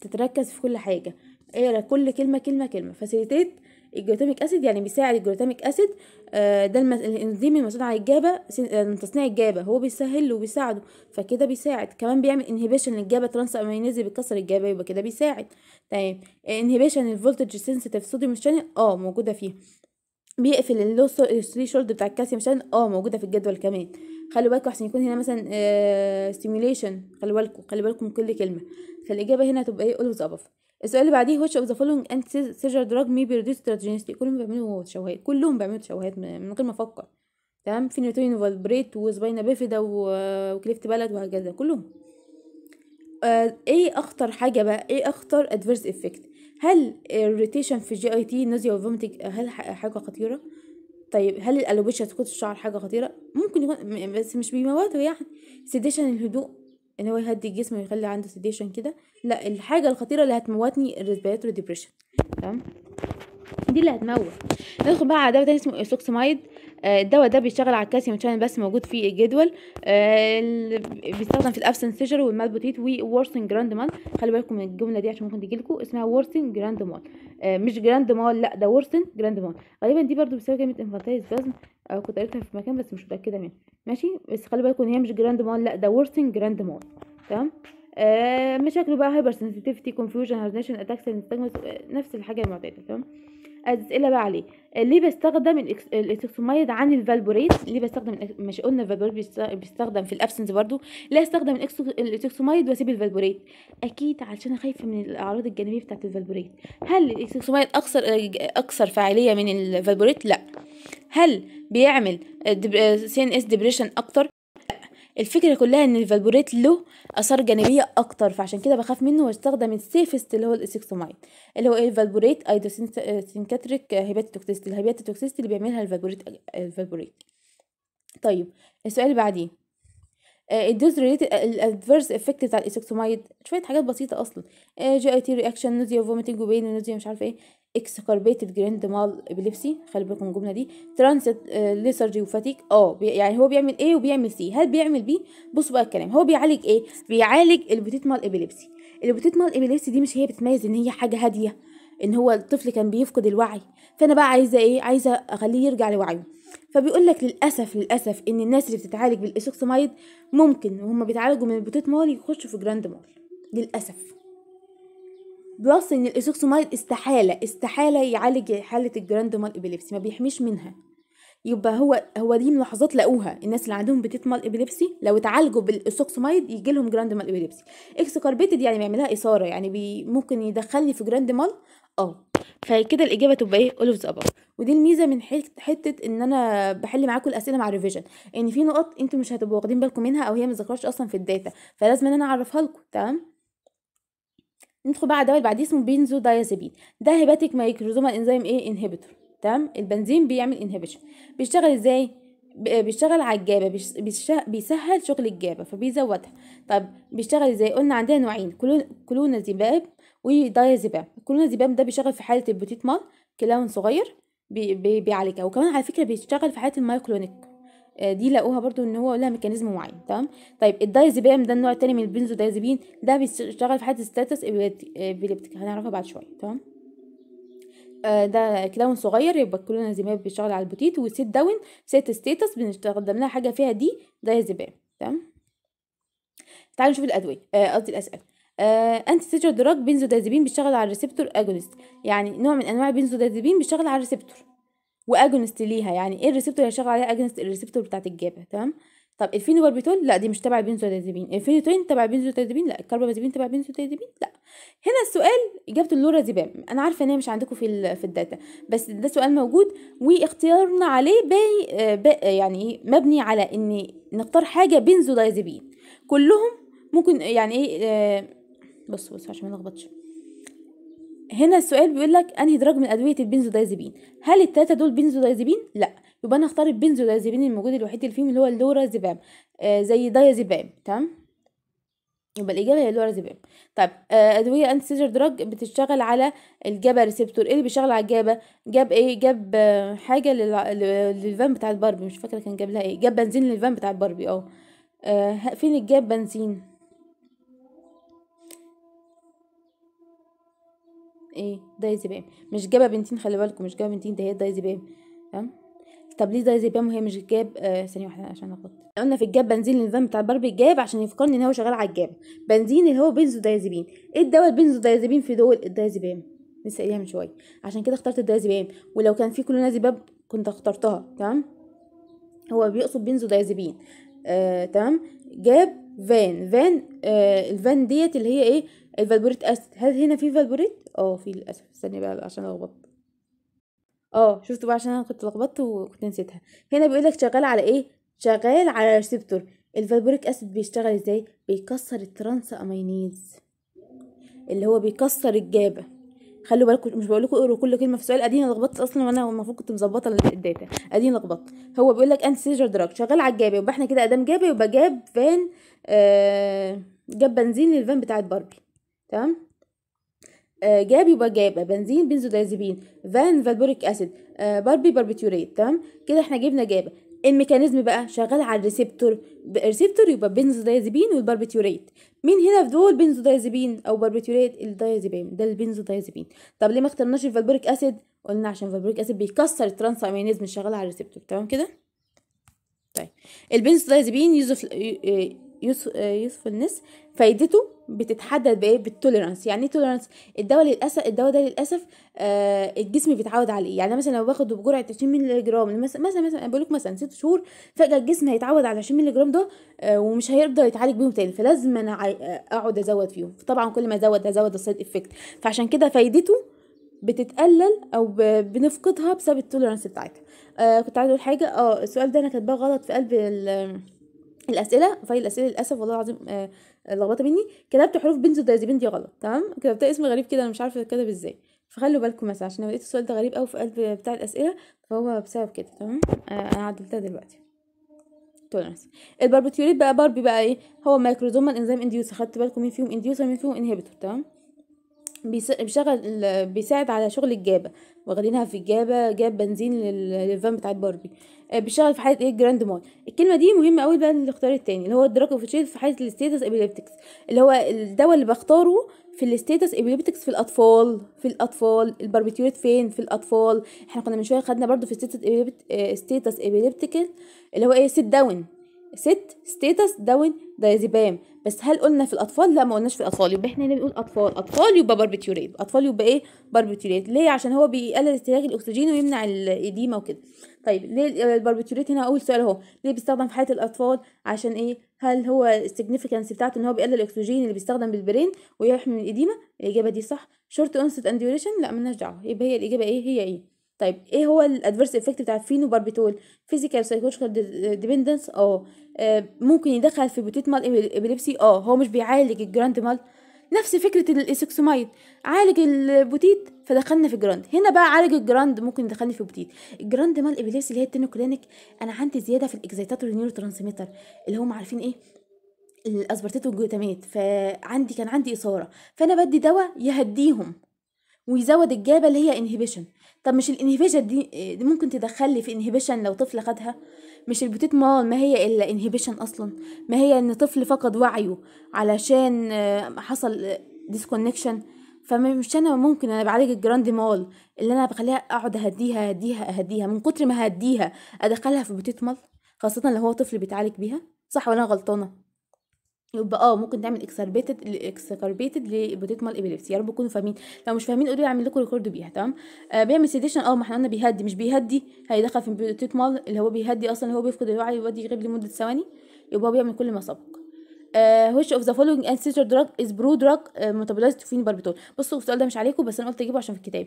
تتركز في كل حاجه اقرا إيه كل كلمه كلمه كلمه فاسيليتيت الجلوتاميك اسيد يعني بيساعد الجلوتاميك اسيد آه، ده الانزيم المسؤول عن الجابه من آه، تصنيع الجابه هو بيسهل وبيساعده فكده بيساعد كمان بيعمل انهبيشن للجابه ترانس امينيزي بيكسر الجابه يبقى كده بيساعد تمام انهبيشن الفولتج سنسيتيف صوديوم شانل اه موجوده فيه بيقفل اللوس 3 شولد بتاع الكالسيوم شانل اه موجوده في الجدول كمان خلي بالكم عشان يكون هنا مثلا ستيميوليشن آه، سيميوليشن خلي بالكم خلي بالكم من كل كلمه فالاجابه هنا هتبقى ايه اولوز ابف السؤال اللي بعديه which of the following anti seizure drug may be reduced teratogenicity كلهم بيعملوا تشوهات كلهم بيعملوا تشوهات من غير ما افكر تمام فينيتوين فالبريت وسباينا بيفيدا وكليفت بلد وهكذا كلهم آه، ايه اخطر حاجه بقى ايه اخطر ادفيرس افكت هل الريتيشن في جي اي تي نازيه وفوميتنج هل حاجه خطيره طيب هل الالوبيشيا سقوط الشعر حاجه خطيره ممكن يكون بس مش بيموتوا يعني سيديشن الهدوء ان هو يهدي الجسم ويخلي عنده سيديشن كده لا الحاجه الخطيره اللي هتموتني الريسبيراتوري ديبريشن تمام دي اللي هتموت ندخل بقى على دواء تاني اسمه اسوكسمايد آه، الدواء ده بيشتغل على الكالسيوم شانل بس موجود في الجدول آه، بيستخدم في الابسن سيجر بوتيت وورسن جراند مال خلي بالكم من الجمله دي عشان ممكن تجيلكوا اسمها وورسن جراند مال مش جراند مال لا ده وورسن جراند مال غالبا دي برده بسبب كلمه انفانتايز بازم او كنت قريتها في مكان بس مش متاكده منها ماشي بس خلي بالكم ان هي مش جراند مول لا ده ورسن جراند مول تمام آه مشاكله بقى هايبر سنسيتيفيتي كونفيوجن هارنيشن اتاكس نفس الحاجه المعتاده تمام اسئله بقى عليه آه، ليه بستخدم الاكسومايد عن الفالبوريت ليه بستخدم مش قلنا الفالبوريت بيستخدم في الابسنس برضو ليه استخدم الاكسومايد واسيب الفالبوريت اكيد علشان انا خايفه من الاعراض الجانبيه بتاعه الفالبوريت هل الاكسوميد اكثر آه، اكثر فعاليه من الفالبوريت لا هل بيعمل سي ان اس ديبريشن اكتر الفكره كلها ان الفالبوريت له اثار جانبيه اكتر فعشان كده بخاف منه واستخدم السيفست اللي هو الاسكسومايد اللي هو إيه؟ الفالبوريت ايدو آه، سينكاتريك آه، هيبات ايدوسينكاتريك الهيبات الهيباتوتوكسيستي اللي بيعملها الفالبوريت الفالبوريت طيب السؤال اللي بعديه الدوز ريليتد الادفيرس افكت بتاع الاسكسومايد شويه حاجات بسيطه اصلا جي اي تي رياكشن نوزيا فوميتنج وبين نوزيا مش عارفه ايه اكسكربيتد جراند مال ابيليبسي خلي بالكم الجمله دي ترانزيت ليسرجي وفاتيك اه, آه، يعني هو بيعمل ايه وبيعمل سي هل بيعمل بي بصوا بقى الكلام هو بيعالج ايه بيعالج البوتيت مال ابيليبسي البوتيت مال ابيليبسي دي مش هي بتميز ان هي حاجه هاديه ان هو الطفل كان بيفقد الوعي فانا بقى عايزه ايه عايزه اخليه يرجع لوعيه فبيقول لك للاسف للاسف ان الناس اللي بتتعالج بالاسوكسمايد ممكن وهم بيتعالجوا من البوتيت مال يخشوا في جراند مال للاسف بلس ان الاسوكسومايد استحاله استحاله يعالج حاله الجراند مال ابيليبسي ما بيحميش منها يبقى هو هو دي ملاحظات لقوها الناس اللي عندهم بتيت مال ابيليبسي لو اتعالجوا بالاسوكسومايد يجي لهم جراند مال ابيليبسي كاربيتد يعني بيعملها اثاره يعني بي ممكن يدخلني في جراند مال اه فكده الاجابه تبقى ايه اول اوف ودي الميزه من حته ان انا بحل معاكم الاسئله مع ريفيجن ان في نقط انتوا مش هتبقوا واخدين بالكم منها او هي ما ذكرتش اصلا في الداتا فلازم ان انا اعرفها لكم تمام ندخل بقى على الدواء اللي بعديه اسمه دايازابين ده هيباتيك مايكروزومال انزيم ايه انهبيتور تمام البنزين بيعمل انهبيشن بيشتغل ازاي بيشتغل على الجابه بيسهل شغل الجابه فبيزودها طب بيشتغل ازاي قلنا عندنا نوعين كلونازيباب كلونا زباب ده بيشتغل في حاله البوتيت مال كلاون صغير بيعالجها وكمان على فكره بيشتغل في حاله المايكلونيك آه، دي لقوها برضو ان هو لها ميكانيزم معين تمام طيب الدايزيبام ده النوع التاني من دايزيبين ده بيشتغل في حاله ستاتس ابيليبتيك آه، هنعرفها بعد شويه تمام آه، ده كلاون صغير يبقى الكلونازيماب بيشتغل على البوتيت وسيت داون سيت ستاتس بنستخدم لها حاجه فيها دي دايزيبام تمام تعالوا نشوف الادويه قصدي الاسئله آه انتي سيجر دراج بنزودازيبين بيشتغل على الريسبتور اجونست يعني نوع من انواع البنزودازيبين بيشتغل على الريسبتور واجونست ليها يعني ايه الريسبتور اللي شغال عليها اجونست الريسبتور بتاعت الجابه تمام طب الفينوباربيتول لا دي مش تبع البنزوديازيبين الفينوتين تبع البنزوديازيبين لا الكربامازيبين تبع البنزوديازيبين لا هنا السؤال اجابته اللورازيبام انا عارفه ان هي مش عندكم في في الداتا بس ده سؤال موجود واختيارنا عليه باي باي يعني ايه مبني على ان نختار حاجه بنزوديازيبين كلهم ممكن يعني ايه آه، بص بص عشان ما نلخبطش هنا السؤال بيقول لك انهي درجه من ادويه البنزودايزيبين هل التلاته دول بنزودايزيبين لا يبقى انا اختار البنزودايزيبين الموجود الوحيد اللي فيهم اللي هو اللورازيبام آه زي دايازيبام تمام يبقى الإجابة هي اللورازيبام طيب آه، أدوية أنتي سيجر دراج بتشتغل على الجابا ريسبتور إيه اللي بيشتغل على الجابا جاب إيه جاب آه، حاجة للفان بتاع الباربي مش فاكرة كان جاب لها إيه جاب بنزين للفان بتاع الباربي أه فين الجاب بنزين ايه بام مش جابه بنتين خلي بالكم مش جابه بنتين ده هي بام تمام طب ليه بام وهي مش جاب آه ثانيه واحده عشان اخد قلنا في الجاب بنزين النظام بتاع باربي جاب عشان يفكرني ان هو شغال على الجاب بنزين اللي هو بنزو دايزيبين ايه الدواء البنزو دايزيبين في دول بام لسه قايلها من شويه عشان كده اخترت بام ولو كان في زباب كنت اخترتها تمام هو بيقصد بنزو دايزيبين آه تمام جاب فان فان آه الفان ديت اللي هي ايه الفالبوريت اسيد هل هنا في فالبوريت اه في للاسف استني بقى عشان لخبطت اه شفتوا بقى عشان انا كنت لخبطت وكنت نسيتها هنا بيقول لك شغال على ايه شغال على ريسبتور الفالبوريك اسيد بيشتغل ازاي بيكسر الترانس امينيز اللي هو بيكسر الجابه خلوا بالكم مش بقول لكم اقروا كل كلمه في السؤال اديني لخبطت اصلا وانا المفروض كنت مظبطه الداتا اديني لخبطت هو بيقول لك انت سيجر دراج شغال على الجابه يبقى احنا كده ادام جابه يبقى جاب فان آه جاب بنزين للفان بتاعت باربي تمام جاب يبقى جابه بنزين بنزودايزبين فان فالبوريك اسيد آه، باربي باربيتيوريت تمام كده احنا جبنا جابه الميكانيزم بقى شغال على الريسبتور الريسبتور يبقى بنزودايزبين والباربيتيوريت مين هنا في دول بنزودايزبين او باربيتيوريت الدايزبين ده البنزودايزبين طب ليه ما اخترناش الفالبوريك اسيد قلنا عشان الفالبوريك اسيد بيكسر الترانس امينيزم شغال على الريسبتور تمام كده طيب البنزودايزبين يوزف آه، يوسفولنس فايدته بتتحدد بايه بالتوليرانس يعني ايه تولرانس الدواء للاسف الدواء ده للاسف آه الجسم بيتعود عليه يعني مثلا لو باخده بجرعه 20 مللي جرام مثلا مثلا بقول لك مثلا 6 شهور فجاه الجسم هيتعود على 20 مللي جرام ده آه ومش هيقدر يتعالج بيهم تاني فلازم انا آه، اقعد ازود فيهم طبعا كل ما ازود ازود السايد افكت فعشان كده فايدته بتتقلل او بنفقدها بسبب التوليرانس بتاعتها آه كنت عايزه اقول حاجه اه السؤال ده انا كاتباه غلط في قلب الاسئله فايل الاسئله للاسف والله العظيم آه، لخبطه مني كتبت حروف بنزو دايزبين دي غلط تمام كتبت اسم غريب كده انا مش عارفه اتكتب ازاي فخلوا بالكم مثلا عشان لو لقيت السؤال ده غريب قوي في قلب بتاع الاسئله فهو بسبب كده تمام آه، انا عدلتها دلوقتي تولرنس طيب البربتيوريت بقى باربي بقى ايه هو مايكروزومال انزيم انديوس خدت بالكم مين فيهم انديوس ومين فيهم انهبيتور تمام بيشغل بيساعد على شغل الجابه واخدينها في الجابه جاب بنزين للفان بتاعت باربي آه، بيشتغل في حاله ايه جراند مول الكلمه دي مهمه قوي بقى للاختيار التاني اللي هو اوف الدراكوفيتشيل في حاله الستيتس ابيليبتكس اللي هو الدواء اللي بختاره في الستيتس ابيليبتكس في الاطفال في الاطفال الباربيتيوريت فين في الاطفال احنا كنا من شويه خدنا برضو في ستيتس ستيتس ابيليبتكس آه، اللي هو ايه سيت داون ست ستيتس داون دايزيبام بس هل قلنا في الاطفال لا ما قلناش في الاطفال يبقى احنا هنا بنقول اطفال اطفال يبقى باربيتيوريت اطفال يبقى ايه باربيتيوريت ليه عشان هو بيقلل استهلاك الاكسجين ويمنع الايديما وكده طيب ليه الباربيتيوريت هنا اول سؤال اهو ليه بيستخدم في حياه الاطفال عشان ايه هل هو السيجنيفيكانس بتاعته ان هو بيقلل الاكسجين اللي بيستخدم بالبرين ويحمي من الاديمه الاجابه دي صح شورت اونست انديوريشن لا ملناش دعوه يبقى هي الاجابه ايه هي ايه طيب ايه هو الادفيرس افكت بتاع فينوباربيتول فيزيكال سايكولوجيكال ديبندنس اه ممكن يدخل في بوتيت مال ابيليبسي اه هو مش بيعالج الجراند مال نفس فكرة الإسكسومايد عالج البوتيت فدخلنا في الجراند هنا بقى عالج الجراند ممكن يدخلني في بوتيت الجراند مال ابيليبسي اللي هي التينوكلينيك أنا عندي زيادة في الإكزيتاتور نيورو ترانسميتر اللي هم عارفين إيه الأسبرتيت والجلوتامات فعندي كان عندي إثارة فأنا بدي دواء يهديهم ويزود الجابة اللي هي انهبيشن طب مش الانهبيشن دي, دي آه، ممكن تدخل لي في انهبيشن لو طفل خدها مش البوتيت مال ما هي الا انهبيشن اصلا ما هي ان طفل فقد وعيه علشان آه، حصل ديسكونكشن فمش انا ممكن انا بعالج الجراند مال اللي انا بخليها اقعد اهديها اهديها اهديها من كتر ما هديها ادخلها في بوتيت مال خاصه لو هو طفل بيتعالج بيها صح ولا انا غلطانه يبقى اه ممكن تعمل اكسربيتد اكسكربيتد لبوتيتمال ايبيليبسي يا رب تكونوا فاهمين لو مش فاهمين قولوا لي اعمل لكم ريكورد بيها تمام آه بيعمل سيديشن اه ما احنا قلنا بيهدي مش بيهدي هيدخل في البوتيتمال اللي هو بيهدي اصلا اللي هو بيفقد الوعي ويودي يغيب لمده ثواني يبقى هو بيعمل كل ما سبق آه، which of the following ancestor drug is brew drug آه، metabolized to phenobarbital بصوا السؤال ده مش عليكم بس انا قلت اجيبه عشان في الكتاب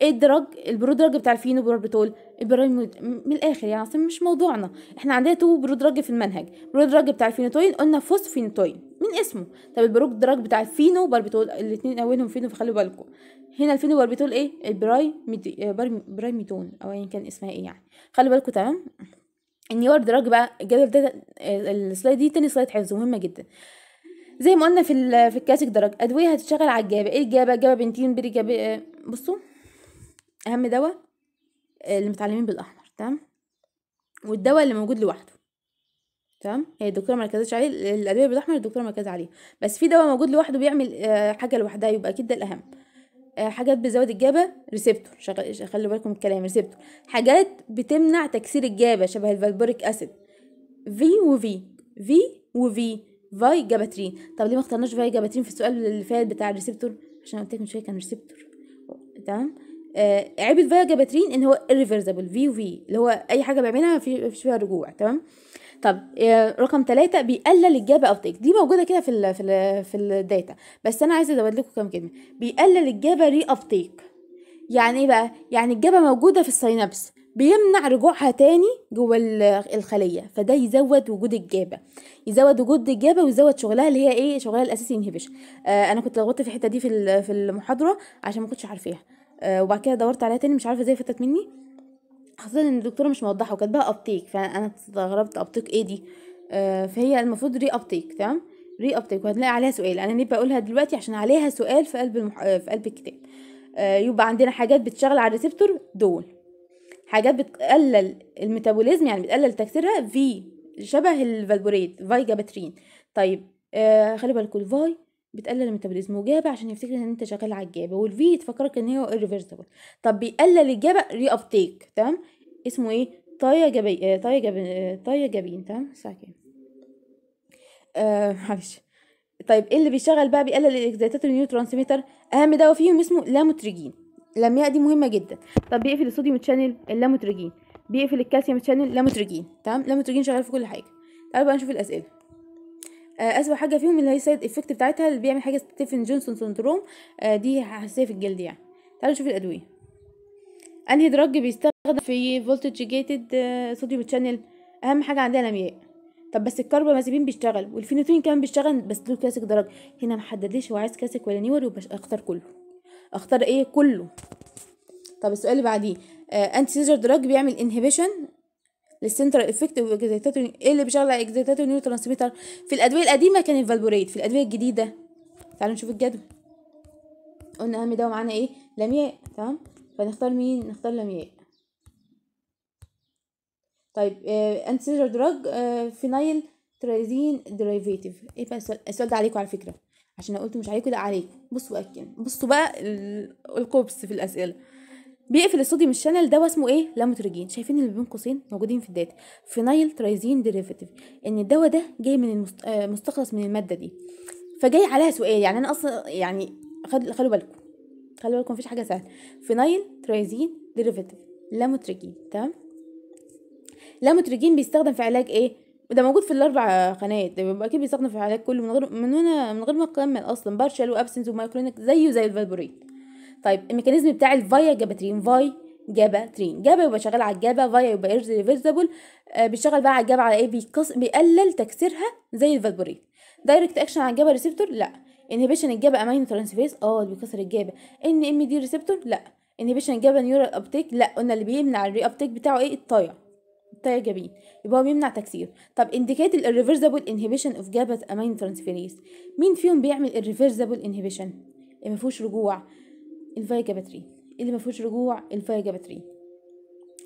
ايه الدرج البرو درج بتاع الفينوبربيتول البراميد من الاخر يعني اصلا مش موضوعنا احنا عندنا تو برو درج في المنهج برو درج بتاع الفينوتوين قلنا فوسفينوتوين من اسمه طب البرو درج بتاع الفينوبربيتول الاثنين اولهم فينو فخلوا بالكم هنا الفينوبربيتول ايه البرايميدون آه، او ايا كان اسمها ايه يعني خلي بالكم تمام النيور دراج بقى الجدول ده السلايد دي تاني سلايد حفظ مهمه جدا زي ما قلنا في في الكلاسيك درج ادويه هتشتغل على الجابه ايه الجابه جابه بنتين بري جابه آه، بصوا اهم دواء آه، اللي متعلمين بالاحمر تمام والدواء اللي موجود لوحده تمام هي الدكتوره ما ركزتش عليه الادويه بالاحمر الدكتوره مركزه عليه بس في دواء موجود لوحده بيعمل آه، حاجه لوحدها يبقى اكيد ده الاهم آه، حاجات بتزود الجابه ريسبتور شغل... بالكم الكلام ريسبتور حاجات بتمنع تكسير الجابه شبه الفالبوريك اسيد في وفي في وفي فاي جاباترين طب ليه ما اخترناش فاي جاباترين في السؤال اللي فات بتاع الريسبتور عشان قلت لكم شويه كان ريسبتور تمام آه عيب الفاي جاباترين ان هو ريفرزبل في وفي اللي هو اي حاجه بيعملها مفيش فيها رجوع تمام طب آه، رقم ثلاثة بيقلل الجاب اوتيك دي موجودة كده في الـ في الـ في الداتا بس انا عايزة ازود لكم كام كلمة بيقلل الجابة ري ابتيك يعني ايه بقى يعني الجابة موجودة في السينابس بيمنع رجوعها تاني جوه الخلية فده يزود وجود الجابة يزود وجود الجابة ويزود شغلها اللي هي ايه شغلها الاساسي ينهبش آه انا كنت لغطت في الحتة دي في في المحاضرة عشان ما كنتش عارفاها آه وبعد كده دورت عليها تاني مش عارفة ازاي فاتت مني حسيت ان الدكتوره مش موضحه وكاتباها ابتيك فانا استغربت ابتيك ايه دي آه فهي المفروض ري ابتيك تمام ري ابتيك وهنلاقي عليها سؤال انا ليه بقولها دلوقتي عشان عليها سؤال في قلب المح... آه، في قلب الكتاب آه يبقى عندنا حاجات بتشغل على الريسبتور دول حاجات بتقلل الميتابوليزم يعني بتقلل تكسيرها في شبه الفالبوريت فايجاباترين طيب آه خلي بالكوا الفاي بتقلل الميتابوليزم وجابه عشان يفتكر ان انت شغال على الجابه والفي تفكرك ان هي irreversible طب بيقلل الجابه ري ابتيك تمام اسمه ايه طايه جبي آه، طايه جب آه، طايه جبين تمام الساعه كام آه معلش طيب ايه اللي بيشتغل بقى بيقلل الاكزيتات النيو ترانسميتر اهم دواء فيهم اسمه لاموتريجين الامياء دي مهمه جدا طب بيقفل الصوديوم تشانل اللاموتريجين بيقفل الكالسيوم تشانل لاموتريجين تمام لاموتريجين شغال في كل حاجه تعالوا بقى نشوف الاسئله آه، اسوأ حاجه فيهم اللي هي سايد افكت بتاعتها اللي بيعمل حاجه ستيفن جونسون سندروم دي حساسيه في الجلد يعني تعالوا نشوف الادويه انهي دراج بيستخدم في فولتج جيتد صوديوم شانل اهم حاجه عندنا الامياء طب بس الكربامازيبين بيشتغل والفينوتين كمان بيشتغل بس دول كلاسيك درج هنا محددش هو عايز كلاسيك ولا نيور اختار كله اختار ايه كله طب السؤال اللي بعديه آه انتي سيزر دراج بيعمل انهبيشن للسنترال افكتيف اكزيتاتور ايه اللي بيشغل اكزيتاتور نيورو ترانسميتر في الادويه القديمه كان الفالبوريت في الادويه الجديده تعالوا نشوف الجدول قلنا اهم دواء معانا ايه لمياء تمام فنختار مين نختار لمياء طيب آه انسيجر دراج آه فينايل ترازين ديريفيتيف ايه بقى السؤال, ده عليكم على فكره عشان انا قلت مش عليكم ده عليكم بصوا بقى بصوا بقى القبس في الاسئله بيقفل الصوديوم الشانل ده واسمه ايه لاموتريجين شايفين اللي بين قوسين موجودين في الداتا فينايل ترايزين ديريفاتيف ان الدواء ده جاي من المست... آه، مستخلص من الماده دي فجاي عليها سؤال يعني انا اصلا يعني خد... خلوا بالكم خلوا بالكم مفيش حاجه سهله فينايل ترايزين ديريفاتيف لاموتريجين تمام لاموتريجين بيستخدم في علاج ايه ده موجود في الاربع قنوات اكيد بيستخدم في علاج كله من غير من هنا من غير ما اكمل اصلا بارشل وابسنس ومايكرونيك زيه زي الفالبوريت طيب الميكانيزم بتاع الفايا جاباترين فاي جابا ترين جابا يبقى شغال على الجابا فايا يبقى ريفرسبل آه، بيشتغل بقى على الجابا على ايه بيقص بيقلل تكسيرها زي الفالبوريت دايركت اكشن على الجابا ريسبتور لا انهبيشن الجابا امينو ترانسفيز اه اللي بيكسر الجابا ان ام دي ريسبتور لا انهبيشن الجابا نيورال ابتيك لا قلنا اللي بيمنع الري ابتيك بتاعه ايه الطايع الطايع جبين يبقى هو بيمنع تكسير طب انديكيت الريفرسبل انهبيشن اوف جابا امينو ترانسفيريز مين فيهم بيعمل الريفرسبل انهبيشن ما فيهوش رجوع الفيجا باتري اللي ما فيهوش رجوع الفيجا باتري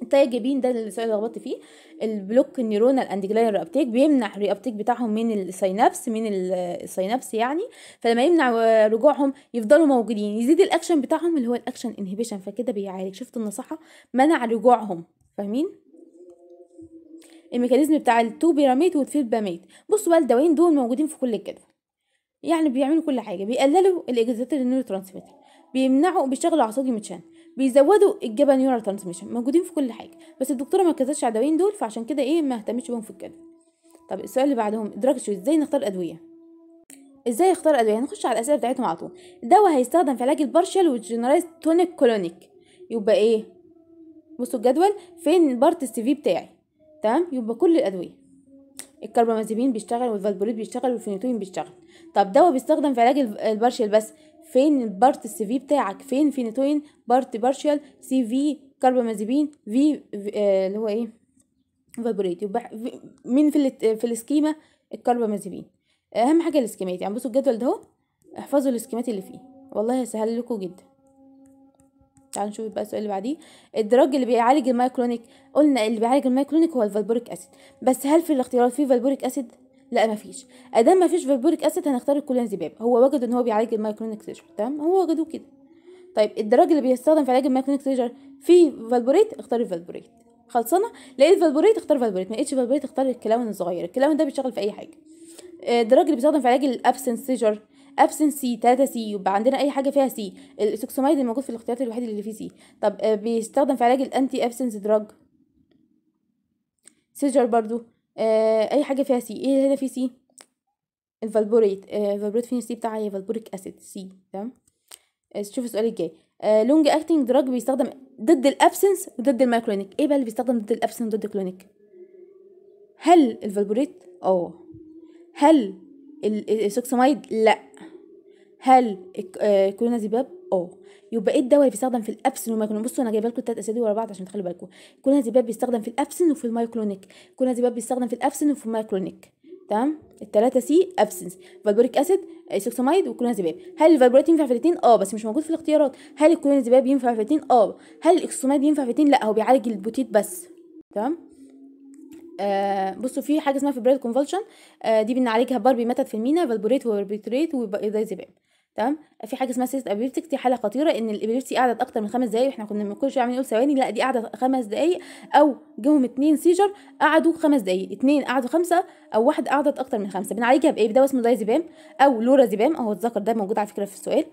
التايجابين ده اللي لخبطت فيه البلوك النيورونال جلاير ابتيك بيمنع الريابتيك بتاعهم من السينابس من السينابس يعني فلما يمنع رجوعهم يفضلوا موجودين يزيد الاكشن بتاعهم اللي هو الاكشن انهبيشن فكده بيعالج شفت النصيحه منع رجوعهم فاهمين الميكانيزم بتاع التو بيراميد والفيل بصوا بقى الدوايين دول موجودين في كل الجدول يعني بيعملوا كل حاجه بيقللوا النيورو ترانسميتر بيمنعوا بيشتغلوا على صوديوم بيزودوا الجبل نيورال ترانسميشن موجودين في كل حاجه بس الدكتوره ما كتبتش على الدوايين دول فعشان كده ايه ما اهتمتش بيهم في الكلام طب السؤال اللي بعدهم ادراك ازاي نختار ادويه ازاي اختار ادويه هنخش على الاسئله بتاعتهم على طول الدواء هيستخدم في علاج البارشال والجنرايز تونيك كولونيك يبقى ايه بصوا الجدول فين البارت السي في بتاعي تمام يبقى كل الادويه الكربامازيبين بيشتغل والفالبوليت بيشتغل والفينيتوين بيشتغل طب دواء بيستخدم في علاج البارشال بس فين البارت السي في بتاعك فين فينيتوين بارت بارشال سي في كربامازيبين في آه، اللي هو ايه فابوريت مين في في السكيما الكربامازيبين اهم حاجه السكيمات يعني بصوا الجدول ده اهو احفظوا السكيمات اللي فيه والله هيسهل لكم جدا تعالوا نشوف بقى السؤال اللي بعديه الدراج اللي بيعالج المايكرونيك قلنا اللي بيعالج المايكرونيك هو الفالبوريك اسيد بس هل في الاختيارات في فالبوريك اسيد لا مفيش ادام مفيش فيبوريك اسيد هنختار الكولانزيباب هو وجد ان هو بيعالج المايكرونيك سيجر تمام هو وجدوه كده طيب الدراج اللي بيستخدم في علاج المايكرونيك سيجر فيه فالبوريت اختار الفالبوريت خلصانه لقيت فالبوريت اختار فالبوريت ما لقيتش فالبوريت اختار الكلاون الصغير الكلاون ده بيشتغل في اي حاجه آه، الدراج اللي بيستخدم في علاج الابسنس سيجر ابسن سي 3 سي يبقى عندنا اي حاجه فيها سي السوكسومايد الموجود في الاختيارات الوحيد اللي فيه سي طب آه، بيستخدم في علاج الانتي ابسنس دراج سيجر برضو آه اي حاجه فيها سي ايه هنا في سي الفالبوريت آه الفالبوريت فين السي بتاعها إيه؟ هي فالبوريك اسيد سي تمام آه، شوف السؤال الجاي لونج اكتنج دراج بيستخدم ضد الابسنس وضد المايكرونيك ايه بقى اللي بيستخدم ضد الابسنس وضد الكلونيك هل الفالبوريت اه هل السوكسامايد لا هل الكلونازيباب آه، او يبقى ايه الدواء اللي بيستخدم في الابسن والمايكلونيك بصوا انا جايبه لكم الثلاث اسامي ورا بعض عشان تخلوا بالكم ذباب بيستخدم في الابسن وفي المايكلونيك ذباب بيستخدم في الابسن وفي المايكلونيك تمام الثلاثه سي ابسنس فالبوريك اسيد سوكساميد ذباب هل الفالبوريت ينفع في الاثنين اه بس مش موجود في الاختيارات هل ذباب ينفع في الاثنين اه هل الاكسوسومايد ينفع في الاثنين لا هو بيعالج البوتيت بس تمام آه بصوا في حاجه اسمها فيبريد كونفولشن آه دي بنعالجها باربي ميثود في المينا فالبوريت وبربيتريت وبيدازيباب تمام في حاجه اسمها سيست ابيبتيك دي حاله خطيره ان الابيبتي قعدت اكتر من خمس دقائق احنا كنا ما كناش عاملين نقول ثواني لا دي قعدت خمس دقائق او جوهم اتنين سيجر قعدوا خمس دقائق اتنين قعدوا خمسه او واحد قعدت اكتر من خمسه بنعالجها بايه بدواء اسمه دايزيبام او لورازيبام اهو اتذكر ده موجود على فكره في السؤال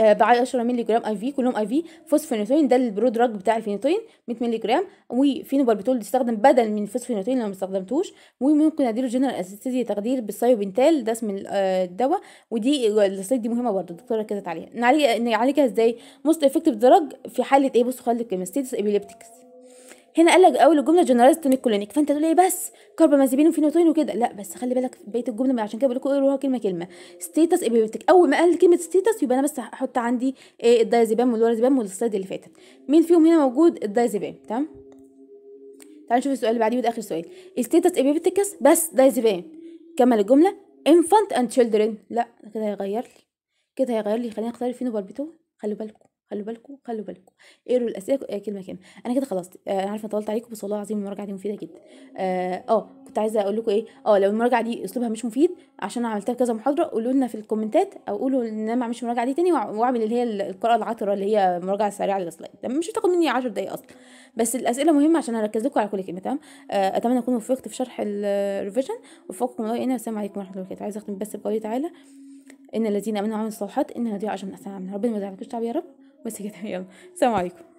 آه، بعد 10 مللي جرام اي في كلهم اي في فوسفينوتين ده البرود راج بتاع الفينوتين 100 مللي جرام وفينوباربيتول يستخدم بدل من فوسفينوتين لو ما استخدمتوش وممكن اديله جنرال اسيستيزي تخدير بالسايوبنتال ده اسم آه، الدواء ودي السلايد دي مهمه برضه الدكتوره ركزت عليها نعالجها نعالجها ازاي موست افكتيف دراج في حاله ايه بصوا خلي الكيمستيتس ابيليبتكس هنا قال لك اول الجمله جنرالز تونيك كلينيك فانت تقول ايه بس كاربامازيبين وفينوتين وكده لا بس خلي بالك بقيه الجمله عشان كده بقول لكم اقروها كلمه كلمه ستيتس ابيبتيك اول ما قال كلمه ستيتس يبقى انا بس هحط عندي ايه الدايزيبام والورازيبام والسلايد اللي فاتت مين فيهم هنا موجود الدايزيبام تمام تعال نشوف السؤال اللي بعديه وده اخر سؤال ستيتس ابيبتيكس بس دايزيبام كمل الجمله انفانت اند تشيلدرن لا كده هيغير لي كده هيغير لي خليني اختار الفينو باربيتو خلي بالكم خلوا بالكم خلوا بالكم اقروا الاسئله آه، كلمه كلمه انا كده خلصت آه، انا عارفه طولت عليكم بس والله العظيم المراجعه دي مفيده جدا آه،, اه كنت عايزه اقول لكم ايه اه لو المراجعه دي اسلوبها مش مفيد عشان انا عملتها كذا محاضره قولوا لنا في الكومنتات او قولوا ان انا ما اعملش المراجعه دي تاني واعمل اللي هي القراءه العطره اللي هي مراجعه سريعه للسلايد مش هتاخد مني 10 دقائق اصلا بس الاسئله مهمه عشان اركز لكم على كل كلمه تمام اتمنى اكون وفقت في شرح الريفيجن وفقكم الله انا والسلام عليكم ورحمه الله وبركاته عايزه اختم بس بقوله تعالى ان الذين امنوا وعملوا الصالحات ان الذين عشر من احسن ربنا ما يجعلكش تعب يا رب بس كده يلا السلام عليكم